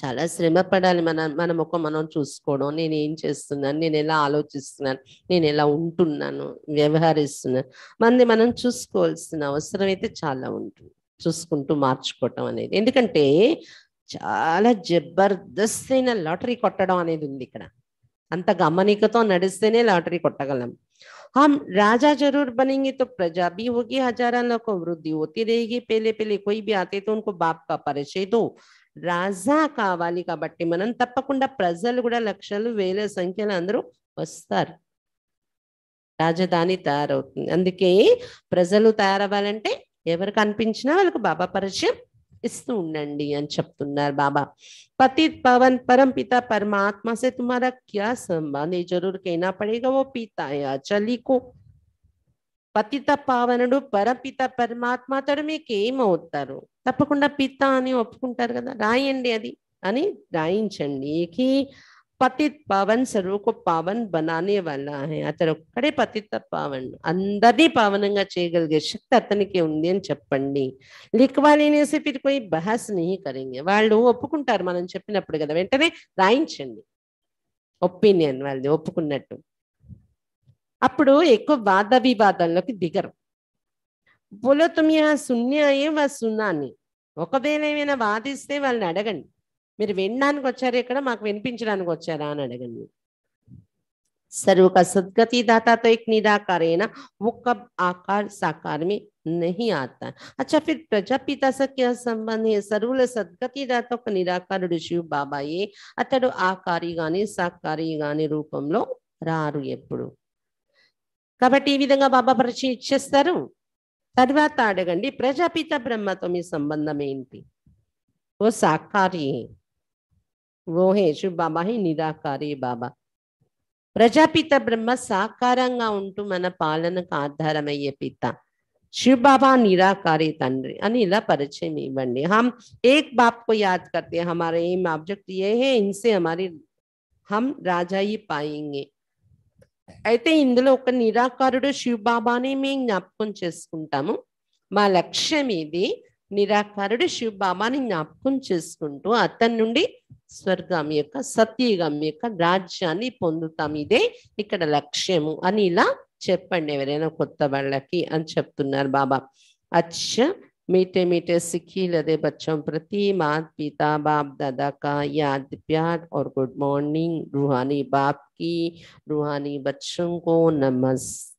చాలా శ్రమ పడాలి మన మన ముఖం మనం చూసుకోవడం నేను ఏం చేస్తున్నాను నేను ఎలా ఆలోచిస్తున్నాను నేను ఎలా ఉంటున్నాను వ్యవహరిస్తున్నాను మనని మనం చూసుకోవాల్సిన అవసరం అయితే చాలా ఉంటుంది చూసుకుంటూ మార్చుకోవటం అనేది ఎందుకంటే చాలా జబర్దస్త్ అయిన లాటరీ కొట్టడం అనేది ఉంది ఇక్కడ అంత గమనికతో నడిస్తేనే లాటరీ కొట్టగలం हम రాజా జరూర్ बनेंगे तो प्रजा भी होगी हजारा लोगों को वृद्धि होती रहेगी पहले पहले कोई भी आते రాజా కావాలి కాబట్టి మనం తప్పకుండా ప్రజలు కూడా లక్షలు వేల సంఖ్యలో అందరూ వస్తారు రాజధాని తయారవుతుంది అందుకే ప్రజలు తయారవ్వాలంటే ఎవరు కనిపించినా వాళ్ళకు బాబా పరిచయం ఇస్తూ ఉండండి అని చెప్తున్నారు బాబా పతి పవన్ పరం పిత పరమాత్మ సే తుమారా క్యా సంబంధ है जरूर कहना पड़ेगा वो पिता పతిత పావనుడు పరపిత పరమాత్మ అతడు మీకు ఏమవుతారు తప్పకుండా పిత అని ఒప్పుకుంటారు కదా రాయండి అది అని రాయించండి కి పతిత్ పావన్ సర్వకు పావన్ బనానే వల్ల అతడు ఒక్కడే పతిత పావన్ అందరినీ పావనంగా చేయగలిగే శక్తి అతనికి ఉంది అని చెప్పండి లిక్వాలి అనేసి కోయి బహస్ నహి వాళ్ళు ఒప్పుకుంటారు మనం చెప్పినప్పుడు కదా వెంటనే రాయించండి ఒపీనియన్ వాళ్ళది ఒప్పుకున్నట్టు అప్పుడు ఎక్కువ వాద వివాదంలోకి దిగరు ఆ శూన్యాయే వా సున్నాన్ని ఒకవేళ ఏమైనా వాదిస్తే వాళ్ళని అడగండి మీరు వినడానికి వచ్చారు ఇక్కడ మాకు వినిపించడానికి వచ్చారా అని అడగండి సర్వక सदगति సద్గతి तो एक निराकार है ఆకార वो कब ఆత साकार ప్రజాపిత సఖ్య संबंध సర్వుల సద్గతి దాత ఒక నిరాకారుడు శివ బాబాయే అతడు ఆకారి గాని సాకారి గాని రూపంలో రారు ఎప్పుడు కబట్టి ఈ విధంగా బాబా పరిచయ చేస్తారు తర్వాత అడగండి ప్రజా పిత బ్రహ్మతోని సంబంధమేంటి वो साकारी वो है शुभ बाबा ही निराकारी बाबा ప్రజా పిత బ్రహ్మ సాకారంగా ఉంటూ మన పాలనకు ఆధారం అయ్యే పిత శుభబాబా నిరాకారి త んで అని ఇలా పరిచయం ఇవండి హం ఏక్ బాప్ కో yaad karte hain hamare ye object ye hain inse ham raja ye payenge అయితే ఇందులో ఒక నిరాకారుడు శివబాబాని మేము జ్ఞాపకం చేసుకుంటాము మా లక్ష్యం ఇది నిరాకారుడు శివబాబాని జ్ఞాపకం చేసుకుంటూ అతని నుండి స్వర్గం యొక్క సత్యయుగం యొక్క రాజ్యాన్ని పొందుతాం ఇదే ఇక్కడ లక్ష్యము అని ఇలా చెప్పండి ఎవరైనా కొత్త వాళ్ళకి అని చెప్తున్నారు బాబా అచ్చ मीठे मीठे सिक्खी लदे बच्चों प्रति मात पिता बाप दादा का याद प्यार और गुड मॉर्निंग रूहानी बाप की रूहानी बच्चों को नमस्ते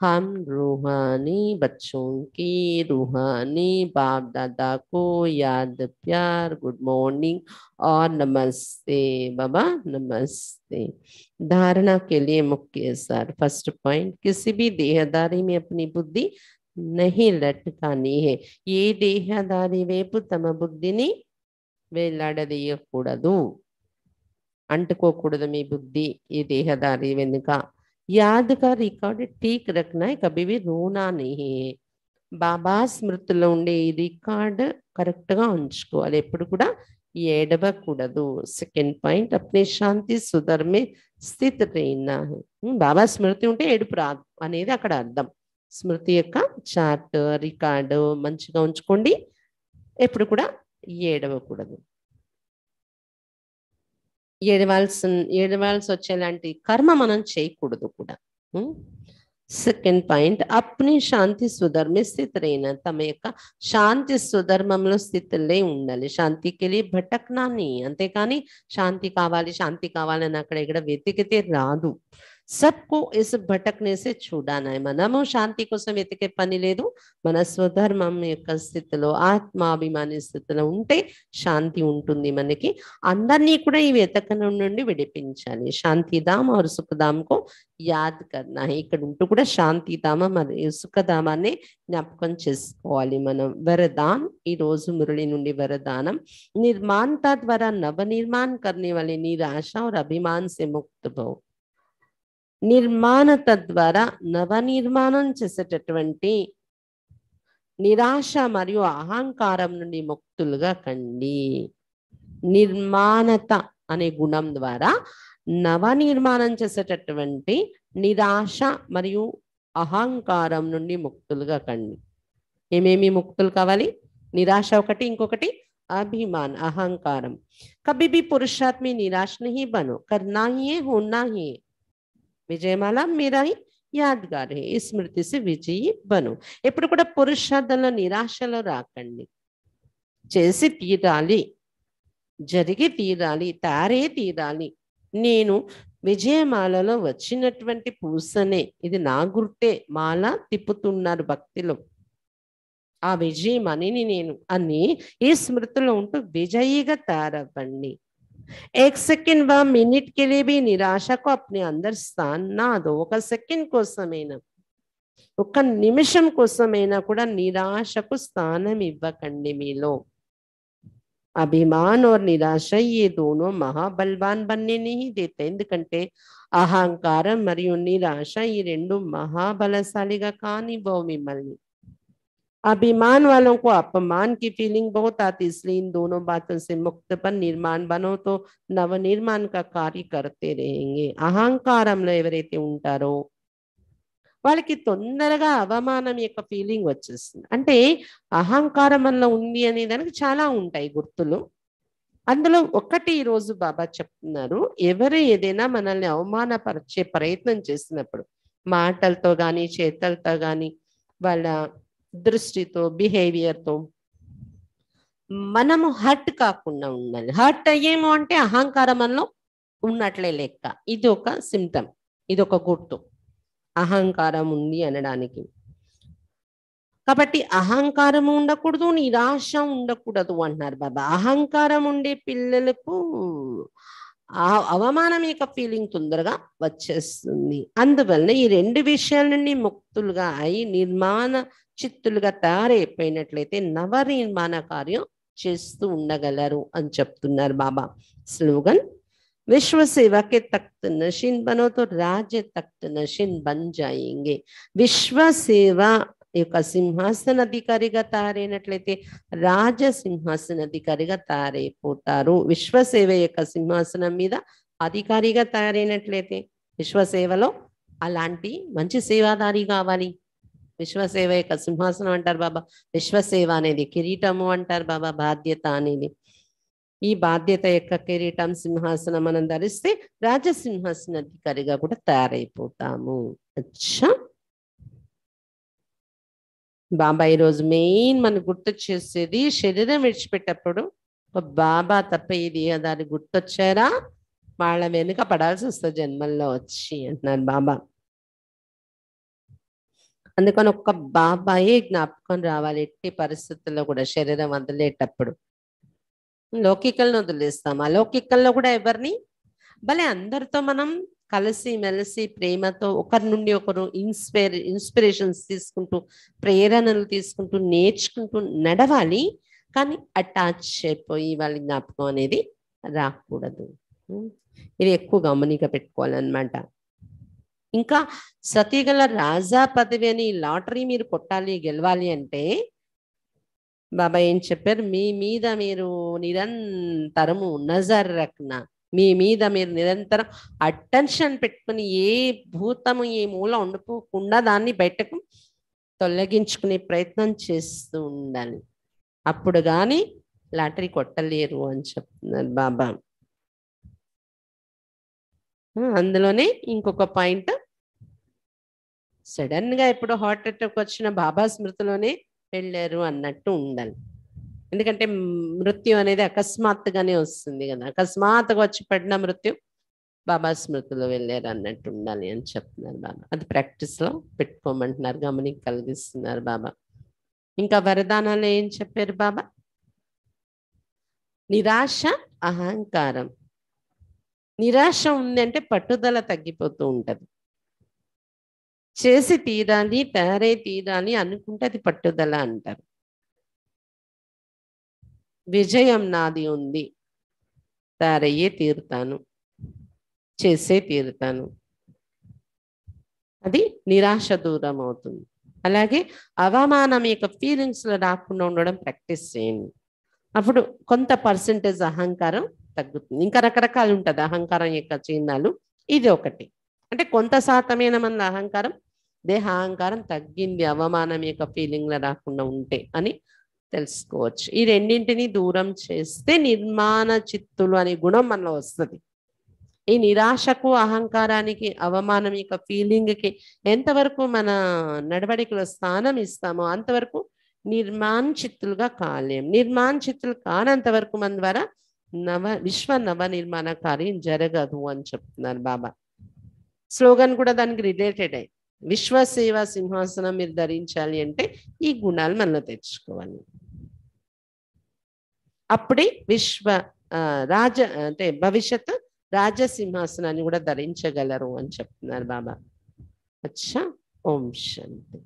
हम रूहानी बच्चों की रूहानी बाप दादा को याद प्यार गुड मॉर्निंग और नमस्ते बाबा नमस्ते धारणा के लिए मुख्य सर फर्स्ट पॉइंट किसी भी देहदारी में अपनी बुद्धि नहीं లట్టాని హే ఏ దేహదారి వైపు తమ బుద్ధిని వేలాడదీయకూడదు అంటుకోకూడదు మీ బుద్ధి ఈ దేహదారి వెనుక యాద్గా రికార్డు టీక్ రక్నాయ్ కబివి రూనా నేహే బాబా స్మృతిలో ఉండే ఈ రికార్డు కరెక్ట్గా ఉంచుకోవాలి ఎప్పుడు కూడా ఏడవకూడదు సెకండ్ పాయింట్ అప్నే శాంతి సుధర్మే స్థితి రేనా బాబా స్మృతి ఉంటే ఏడుపు రాదు అనేది అక్కడ అర్థం స్మృతి యొక్క చార్ట్ రికార్డు మంచిగా ఉంచుకోండి ఎప్పుడు కూడా ఏడవకూడదు ఏడవాల్సి ఏడవాల్సి వచ్చేలాంటి కర్మ మనం చేయకూడదు కూడా సెకండ్ పాయింట్ అప్ని శాంతి సుధర్మ స్థితులైన తమ యొక్క శాంతి సుధర్మంలో స్థితులే ఉండాలి శాంతికి భటక్నాన్ని అంతేకాని శాంతి కావాలి శాంతి కావాలని అక్కడ ఇక్కడ వెతికితే రాదు సబ్కు ఇస్ భటకనే సే చూడానా మనము శాంతి కోసం వెతికే పని లేదు మన స్వధర్మం యొక్క స్థితిలో ఆత్మాభిమాని స్థితిలో ఉంటే శాంతి ఉంటుంది మనకి అందరినీ కూడా ఈ వెతకనం నుండి విడిపించాలి శాంతిధామ ఆరు సుఖధామ్కు యాద్ కన్నా ఇక్కడ ఉంటూ కూడా శాంతిధామ మరియు సుఖధామాన్ని జ్ఞాపకం చేసుకోవాలి మనం వరదాన్ ఈ రోజు మురళి నుండి వరదానం నిర్మాణత ద్వారా నవ నిర్మాణ కర్నే వాళ్ళ నిరాశ और అభిమాన్ సే ముక్త భవ్ నిర్మాణత ద్వారా నవ నిర్మాణం చేసేటటువంటి నిరాశ మరియు అహంకారం నుండి ముక్తులుగా కండి నిర్మాణత అనే గుణం ద్వారా నవ నిర్మాణం చేసేటటువంటి నిరాశ మరియు అహంకారం నుండి ముక్తులుగా కండి ఏమేమి ముక్తులు కావాలి నిరాశ ఒకటి ఇంకొకటి అభిమాన్ అహంకారం కబిబి పురుషాత్మి पुरुषार्थ బను निराश नहीं విజయమాల మీరాయి యాద్గారి ఈ స్మృతి విజయ్ బను ఎప్పుడు కూడా పురుషార్థంలో నిరాశలో రాకండి చేసి తీరాలి జరిగి తీరాలి తారే తీరాలి నేను విజయమాలలో వచ్చినటువంటి పూసనే ఇది నా గుర్తే మాల తిప్పుతున్నారు భక్తులు ఆ విజయం అని నేను అని ఈ స్మృతిలో ఉంటూ విజయిగా తారవ్వండి एक सेकंड व मिनट के लिए भी निराशा को अपने अंदर స్థాన్ నా దో ఒక సెకండ్ కోసమైనా ఒక నిమిషం కోసమైనా కూడా నిరాశకు స్థానం ఇవ్వకండి మీలో అభిమాన్ ఓర్ నిరాశ ఈ దోనో మహాబల్వాన్ బన్నీని దేత ఎందుకంటే అహంకారం మరియు నిరాశ ఈ రెండు మహాబలశాలిగా కానివ్వవు మిమ్మల్ని अभिमान वालों को अपमान की फीलिंग बहुत आती इसलिए इन दोनों बातों से मुक्त बन निर्माण बनो तो निर्माण का कार्य करते रहेंगे అహంకారంలో ఎవరైతే ఉంటారో వాళ్ళకి తొందరగా అవమానం యొక్క ఫీలింగ్ వచ్చేస్తుంది అంటే అహంకారం వల్ల ఉంది అనే దానికి చాలా ఉంటాయి గుర్తులు అందులో ఒకటి ఈరోజు బాబా చెప్తున్నారు ఎవరు ఏదైనా మనల్ని అవమానపరిచే ప్రయత్నం చేసినప్పుడు మాటలతో కానీ చేతలతో కానీ వాళ్ళ దృష్టితో బిహేవియర్తో మనము హర్ట్ కాకుండా ఉండాలి హర్ట్ అయ్యేమో అంటే అహంకారం మనలో ఉన్నట్లే లెక్క ఇది ఒక సిమ్టమ్ ఇది ఒక గుర్తు అహంకారం ఉంది అనడానికి కాబట్టి అహంకారం ఉండకూడదు నిరాశ ఉండకూడదు అంటున్నారు బాబా అహంకారం ఉండే పిల్లలకు అవమానం యొక్క ఫీలింగ్ తొందరగా వచ్చేస్తుంది అందువల్ల ఈ రెండు విషయాల నుండి ముక్తులుగా అయి నిర్మాణ చిత్తులుగా తయారైపోయినట్లయితే నవనిర్మాణ కార్యం చేస్తూ ఉండగలరు అని చెప్తున్నారు బాబా స్లోగన్ విశ్వసేవ కే తఖ్త్ నషీన్ బనోతో రాజ్య తఖ్త్ నషీన్ బన్ జాయింగే విశ్వసేవ యొక్క సింహాసన అధికారిగా తయారైనట్లయితే రాజ సింహాసన అధికారిగా తయారైపోతారు విశ్వసేవ యొక్క సింహాసనం మీద అధికారిగా తయారైనట్లయితే విశ్వసేవలో అలాంటి మంచి సేవాదారి కావాలి విశ్వసేవ యొక్క సింహాసనం అంటారు బాబా విశ్వసేవ అనేది కిరీటము అంటారు బాబా బాధ్యత అనేది ఈ బాధ్యత యొక్క కిరీటం సింహాసనం మనం ధరిస్తే రాజసింహాసన అధికారిగా కూడా తయారైపోతాము అచ్చా బాబా ఈరోజు మెయిన్ మనం గుర్తు చేసేది శరీరం విడిచిపెట్టప్పుడు బాబా తప్ప ఇది దాన్ని గుర్తొచ్చారా వాళ్ళ వెనుక పడాల్సి వస్తుంది జన్మల్లో వచ్చి అంటున్నారు బాబా అందుకని ఒక్క బాబాయే జ్ఞాపకం రావాలి ఎట్టి పరిస్థితుల్లో కూడా శరీరం వదిలేటప్పుడు లౌకికల్ని వదిలేస్తాం అలౌకికల్లో కూడా ఎవరిని భలే అందరితో మనం కలిసి మెలిసి ప్రేమతో ఒకరి నుండి ఒకరు ఇన్స్పైర్ ఇన్స్పిరేషన్స్ తీసుకుంటూ ప్రేరణలు తీసుకుంటూ నేర్చుకుంటూ నడవాలి కానీ అటాచ్ అయిపోయి వాళ్ళ జ్ఞాపకం అనేది రాకూడదు ఇది ఎక్కువ గమనిక పెట్టుకోవాలన్నమాట ఇంకా సతీగల రాజా పదవి అని లాటరీ మీరు కొట్టాలి గెలవాలి అంటే బాబా ఏం చెప్పారు మీ మీద మీరు నిరంతరము నజర్ రక్న మీ మీద మీరు నిరంతరం అటెన్షన్ పెట్టుకుని ఏ భూతము ఏ మూల ఉండిపోకుండా దాన్ని బయటకు తొలగించుకునే ప్రయత్నం చేస్తూ ఉండాలి అప్పుడు కానీ లాటరీ కొట్టలేరు అని చెప్తున్నారు బాబా అందులోనే ఇంకొక పాయింట్ సడన్ గా ఎప్పుడు హార్ట్ అటాక్ వచ్చిన బాబా స్మృతిలోనే వెళ్ళారు అన్నట్టు ఉండాలి ఎందుకంటే మృత్యు అనేది అకస్మాత్తుగానే వస్తుంది కదా అకస్మాత్తుగా వచ్చి పడిన మృత్యు బాబా స్మృతిలో వెళ్ళారు అన్నట్టు ఉండాలి అని చెప్తున్నారు బాబా అది ప్రాక్టీస్ లో పెట్టుకోమంటున్నారు గమని కలిగిస్తున్నారు బాబా ఇంకా వరదానాలు ఏం చెప్పారు బాబా నిరాశ అహంకారం నిరాశ ఉందంటే పట్టుదల తగ్గిపోతూ ఉంటుంది చేసి తీరాలి తయారై తీరాలి అనుకుంటే అది పట్టుదల అంటారు విజయం నాది ఉంది తయారయ్యే తీరుతాను చేసే తీరుతాను అది నిరాశ దూరం అవుతుంది అలాగే అవమానం యొక్క ఫీలింగ్స్లో రాకుండా ఉండడం ప్రాక్టీస్ చేయండి అప్పుడు కొంత పర్సంటేజ్ అహంకారం తగ్గుతుంది ఇంకా రకరకాలు ఉంటుంది అహంకారం యొక్క చిహ్నాలు ఇది ఒకటి అంటే కొంత శాతమైన మన అహంకారం దేహ అహంకారం తగ్గింది అవమానం యొక్క ఫీలింగ్లో రాకుండా ఉంటే అని తెలుసుకోవచ్చు ఈ రెండింటిని దూరం చేస్తే నిర్మాణ చిత్తులు అనే గుణం మనలో వస్తుంది ఈ నిరాశకు అహంకారానికి అవమానం యొక్క ఫీలింగ్కి ఎంతవరకు మన నడవడికలో స్థానం ఇస్తామో అంతవరకు నిర్మాణ చిత్తులుగా కాలేం నిర్మాణ చిత్తులు కానంత వరకు మన ద్వారా నవ విశ్వ నవ నిర్మాణ కార్యం జరగదు అని చెప్తున్నారు బాబా స్లోగన్ కూడా దానికి రిలేటెడ్ అయ్యి విశ్వ సేవా సింహాసనం మీరు ధరించాలి అంటే ఈ గుణాలు మనలో తెచ్చుకోవాలి అప్పుడే విశ్వ రాజ అంటే భవిష్యత్తు రాజసింహాసనాన్ని కూడా ధరించగలరు అని చెప్తున్నారు బాబా అచ్చా ఓం శాంతి